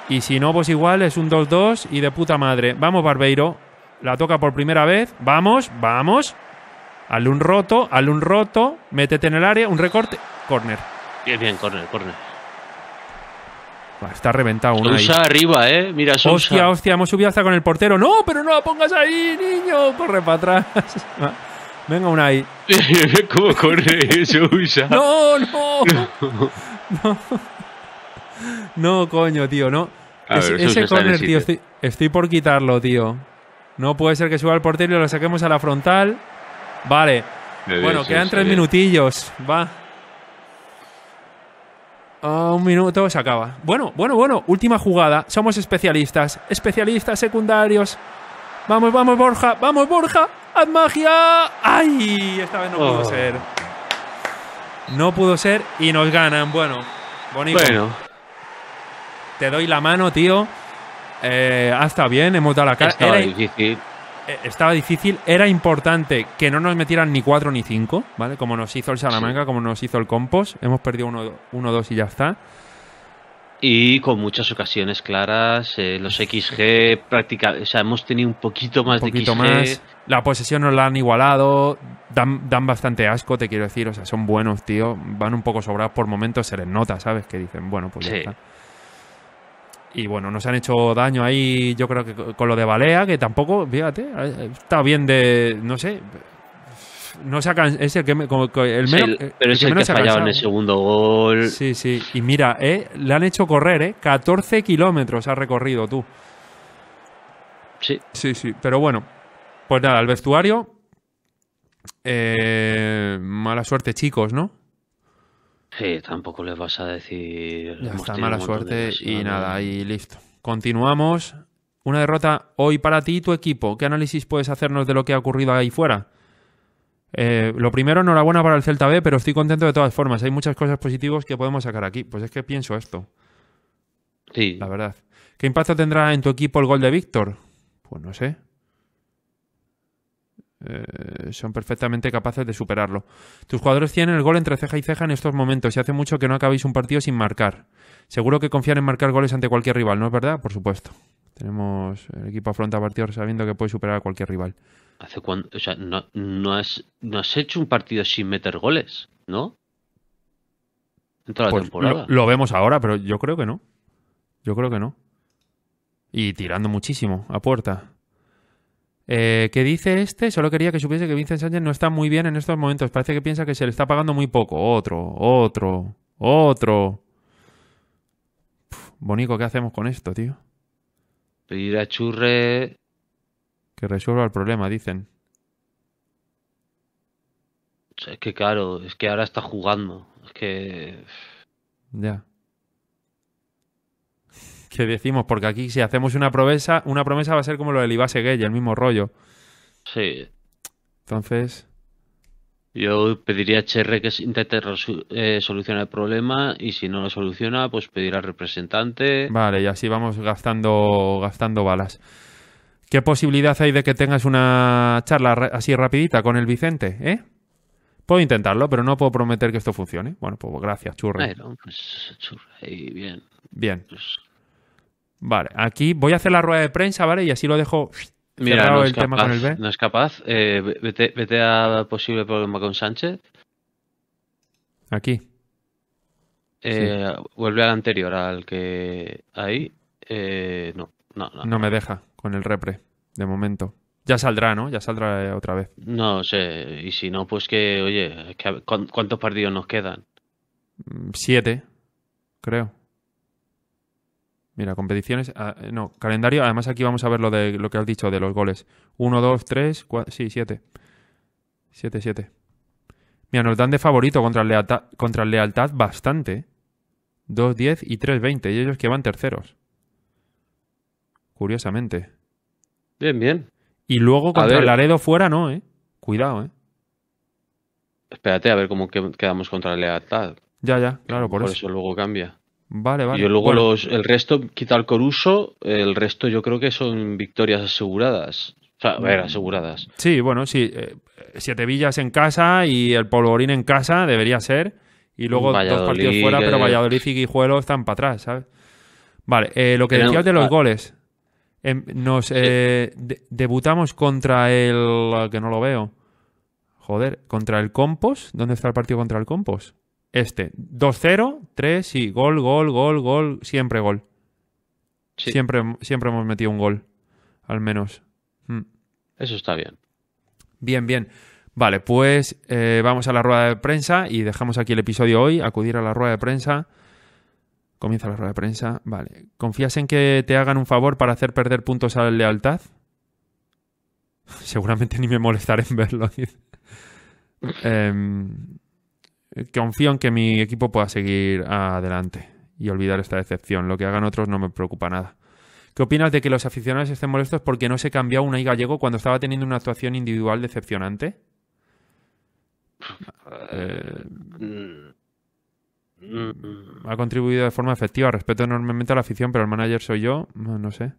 Y si no, pues igual es un 2-2 y de puta madre. Vamos, Barbeiro. La toca por primera vez. Vamos, vamos. Hazle un roto, hazle un roto. Métete en el área, un recorte. Corner. Bien, bien, corner, corner. Está reventado uno Sousa arriba, eh. Mira, Sousa. Hostia, hostia, hemos subido hasta con el portero. No, pero no la pongas ahí, niño. Corre para atrás. *laughs* *laughs* Venga un ahí. *laughs* ¿Cómo corre No, no. No. coño, tío, no. ese corner, tío, estoy, por quitarlo, tío. No puede ser que suba al portero y lo saquemos a la frontal. Vale. bueno, quedan tres minutillos. Va. Ah, un minuto se acaba. Bueno, bueno, bueno. Última jugada. Somos especialistas. Especialistas secundarios. Vamos, vamos, Borja. Vamos, Borja. ¡Haz magia! ¡Ay! Esta vez no pudo oh. ser. No pudo ser y nos ganan. Bueno, bonito. Bueno. Te doy la mano, tío. hasta eh, ah, bien, hemos dado la cara. Eh, estaba difícil. Era importante que no nos metieran ni cuatro ni cinco, ¿vale? Como nos hizo el Salamanca, como nos hizo el Compos. Hemos perdido uno 2 uno, dos y ya está. Y con muchas ocasiones claras, eh, los XG práctica, o sea, hemos tenido un poquito más un poquito de XG. Más. La posesión nos la han igualado, dan, dan bastante asco, te quiero decir, o sea, son buenos, tío, van un poco sobrados por momentos, se les nota, ¿sabes? Que dicen, bueno, pues ya está. Y bueno, nos han hecho daño ahí, yo creo que con lo de Balea, que tampoco, fíjate, está bien de, no sé, no es el que el pero es el que, ha fallado en el segundo gol. Sí, sí. Y mira, eh, le han hecho correr, ¿eh? 14 kilómetros ha recorrido tú. Sí. Sí, sí. Pero bueno, pues nada, el vestuario. Eh, mala suerte, chicos, ¿no? Sí, tampoco les vas a decir. Ya mala suerte y nada, y listo. Continuamos. Una derrota hoy para ti y tu equipo. ¿Qué análisis puedes hacernos de lo que ha ocurrido ahí fuera? Eh, lo primero, enhorabuena para el Celta B, pero estoy contento de todas formas. Hay muchas cosas positivas que podemos sacar aquí. Pues es que pienso esto. Sí. La verdad. ¿Qué impacto tendrá en tu equipo el gol de Víctor? Pues no sé. Eh, son perfectamente capaces de superarlo. Tus jugadores tienen el gol entre ceja y ceja en estos momentos y hace mucho que no acabéis un partido sin marcar. Seguro que confían en marcar goles ante cualquier rival, ¿no es verdad? Por supuesto. Tenemos el equipo afronta partidos sabiendo que puede superar a cualquier rival hace cuánto? o sea, no, has, hecho un partido sin meter goles, ¿no? En toda la pues temporada. Lo, vemos ahora, pero yo creo que no. Yo creo que no. Y tirando muchísimo a puerta. Eh, ¿Qué dice este? Solo quería que supiese que Vincent Sánchez no está muy bien en estos momentos. Parece que piensa que se le está pagando muy poco. Otro, otro, otro. bonito bonico, ¿qué hacemos con esto, tío? Pedir a Churre que resuelva el problema, dicen. Es que claro, es que ahora está jugando. Es que. Ya. *laughs* ¿Qué decimos? Porque aquí si hacemos una promesa, una promesa va a ser como lo del Ibase Gay, el mismo rollo. Sí. Entonces. Yo pediría a HR que intente eh, solucionar el problema y si no lo soluciona, pues pedir al representante. Vale, y así vamos gastando, gastando balas. ¿Qué posibilidad hay de que tengas una charla así rapidita con el Vicente, eh? Puedo intentarlo, pero no puedo prometer que esto funcione. Bueno, pues gracias, churre. pues, bien. Bien. Pues vale, aquí voy a hacer la rueda de prensa, ¿vale? Y así lo dejo Mira, no el tema con el B. No es capaz. Eh, vete, a posible problema con Sánchez. Aquí. Eh, vuelve al anterior, al que ahí. Eh, no, no, no. No me deja con el repre, de momento. Ya saldrá, ¿no? Ya saldrá eh, otra vez. No sé, y si no, pues que, oye, ¿cuántos partidos nos quedan? Mm, siete, creo. Mira, competiciones. Ah, eh, no, calendario. Además, aquí vamos a ver lo de lo que has dicho de los goles. Uno, dos, tres, cuatro, sí, siete. Siete, siete. Mira, nos dan de favorito contra Lealtad, contra lealtad bastante. ¿eh? Dos diez y tres veinte, Y ellos que van terceros curiosamente. Bien, bien. Y luego contra el Laredo fuera, no, ¿eh? Cuidado, ¿eh? Espérate a ver cómo quedamos contra el Lealtad. Ya, ya, claro, por, por eso. luego cambia. Vale, vale. Y luego el resto, quita el Coruso, el resto yo creo que son victorias aseguradas. O sea, mm. a ver, aseguradas. Sí, bueno, sí. Eh, siete Villas en casa y el Polvorín en casa debería ser. Y luego dos partidos fuera, pero Valladolid y Guijuelo están para atrás, ¿sabes? Vale, eh, lo que decías de los goles. Em, nos eh, eh, debutamos contra el. que no lo veo. Joder, contra el Compos. ¿Dónde está el partido contra el Compos? Este. 2-0, 3 sí, gol, gol, gol, gol. Siempre gol. Siempre, siempre hemos metido un gol. Al menos. Hmm. Eso está bien. Bien, bien. Vale, pues eh, vamos a la rueda de prensa y dejamos aquí el episodio hoy. Acudir a la rueda de prensa. Comienza la rueda de prensa. Vale. ¿Confías en que te hagan un favor para hacer perder puntos a la lealtad? *laughs* Seguramente ni me molestaré en verlo. *laughs* Em, confío en que mi equipo pueda seguir adelante y olvidar esta decepción. Lo que hagan otros no me preocupa nada. ¿Qué opinas de que los aficionados estén molestos porque no se cambió a Unai Gallego cuando estaba teniendo una actuación individual decepcionante? Eh... eh mm, ha contribuido de forma efectiva. Respeto enormemente a la afición, pero el manager soy yo. No, sé.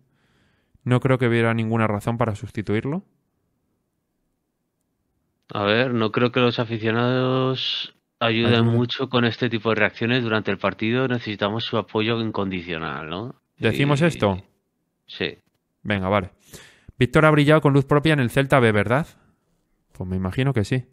No creo que hubiera ninguna razón para sustituirlo. A ver, no creo que los aficionados ayuden mucho con este tipo de reacciones durante el partido. Necesitamos su apoyo incondicional, ¿no? ¿Decimos esto? Sí. Venga, vale. Víctor ha brillado con luz propia en el Celta B, ¿verdad? Pues me imagino que sí.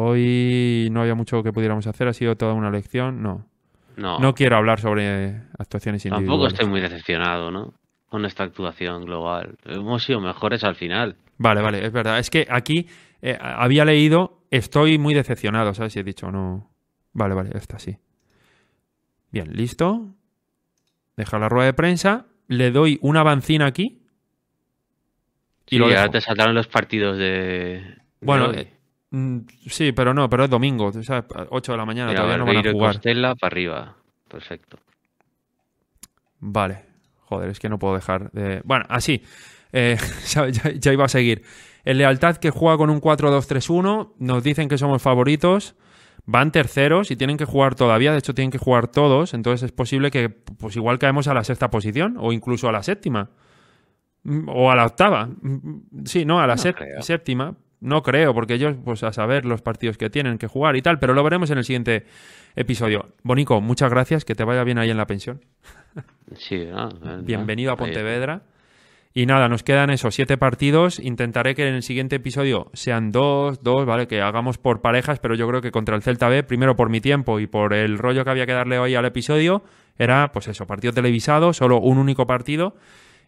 Hoy no había mucho que pudiéramos hacer, ha sido toda una lección, no. No, quiero hablar sobre actuaciones individuales. Tampoco estoy muy decepcionado, ¿no? Con esta actuación global. Hemos sido mejores al final. Vale, vale, es verdad. Es que aquí eh, había leído, estoy muy decepcionado, ¿sabes? Si he dicho no. Vale, vale, está así. Bien, listo. Deja la rueda de prensa. Le doy una bancina aquí. Y ya te saltaron los partidos de. Bueno, Mm, sí, pero no, pero es domingo, 8 de la mañana, todavía no van a jugar. para arriba, perfecto. Vale, joder, es que no puedo dejar de... Bueno, así, eh, *laughs* ya, iba a seguir. El Lealtad que juega con un 4-2-3-1, nos dicen que somos favoritos, van terceros y tienen que jugar todavía, de hecho tienen que jugar todos, entonces es posible que pues igual caemos a la sexta posición o incluso a la séptima. Mm, o a la octava. Mm, sí, no, a la séptima. No creo, porque ellos, pues a saber los partidos que tienen que jugar y tal, pero lo veremos en el siguiente episodio. Bonico, muchas gracias, que te vaya bien ahí en la pensión. *laughs* Sí, Bienvenido a eh. Pontevedra. Y nada, nos quedan esos siete partidos. Intentaré que en el siguiente episodio sean dos, dos, ¿vale? Que hagamos por parejas, pero yo creo que contra el Celta B, primero por mi tiempo y por el rollo que había que darle hoy al episodio, era, pues eso, partido televisado, solo un único partido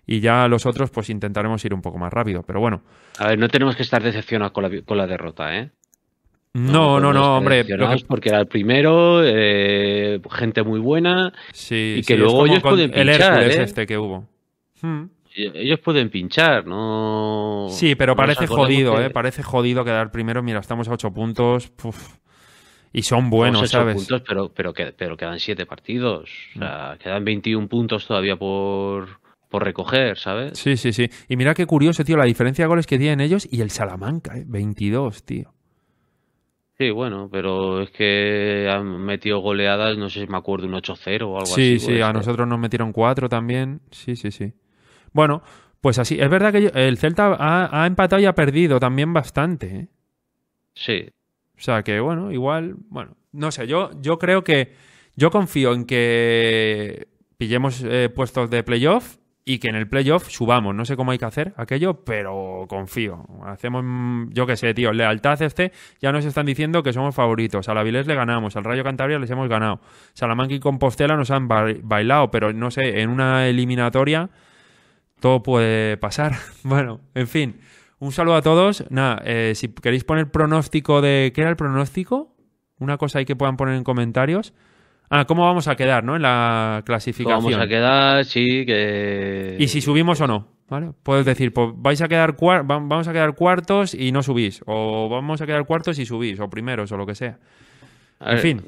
y ya los otros pues intentaremos ir un poco más rápido, pero bueno. A ver, no tenemos que estar decepcionados con la, con la derrota, ¿eh? No, no, no, hombre. Porque era el primero, eh, gente muy buena. Sí, y que luego ellos pueden pinchar. ¿eh? este que hubo. Hmm. Ellos pueden pinchar, ¿no? Sí, pero parece jodido, ¿eh? Parece jodido quedar primero. Mira, estamos a ocho puntos. Y son buenos, ¿sabes? pero, pero, pero quedan siete partidos. O hmm. sea, quedan 21 puntos todavía por por recoger, ¿sabes? Sí, sí, sí. Y mira qué curioso, tío, la diferencia de goles que tienen ellos y el Salamanca, ¿eh? 22, tío. Sí, bueno, pero es que han metido goleadas, no sé si me acuerdo, un 8-0 o algo así. Sí, sí, a nosotros nos metieron 4 también. Sí, sí, sí. Bueno, pues así. Es verdad que el Celta ha, empatado y ha perdido también bastante. ¿eh? Sí. O sea que, bueno, igual, bueno, no sé, yo, yo creo que, yo confío en que pillemos eh, puestos de playoff y que en el playoff subamos. No sé cómo hay que hacer aquello, pero confío. Hacemos, mm, yo qué sé, tío, lealtad este. Ya nos están diciendo que somos favoritos. A la Vilés le ganamos, al Rayo Cantabria les hemos ganado. Salamanca y Compostela nos han bailado, pero no sé, en una eliminatoria todo puede pasar. *laughs* bueno, en fin. Un saludo a todos. Nada, eh, si queréis poner pronóstico de... ¿Qué era el pronóstico? Una cosa ahí que puedan poner en comentarios. Ah, ¿cómo vamos a quedar, no? En la clasificación. ¿Cómo vamos a quedar, sí, que... Y si subimos o no, ¿vale? Puedes decir, pues vais a quedar vamos a quedar cuartos y no subís, o vamos a quedar cuartos y subís, o primeros, o lo que sea. en fin.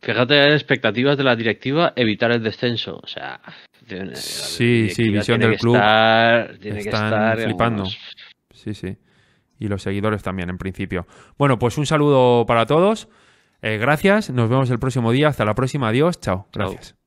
Fíjate en expectativas de la directiva, evitar el descenso. O sea, sí, sí, visión del club. tiene que estar, flipando. Sí, sí. Y los seguidores también, en principio. Bueno, pues un saludo para todos. Eh, gracias, nos vemos el próximo día. Hasta la próxima, adiós, chao. Gracias. Chao.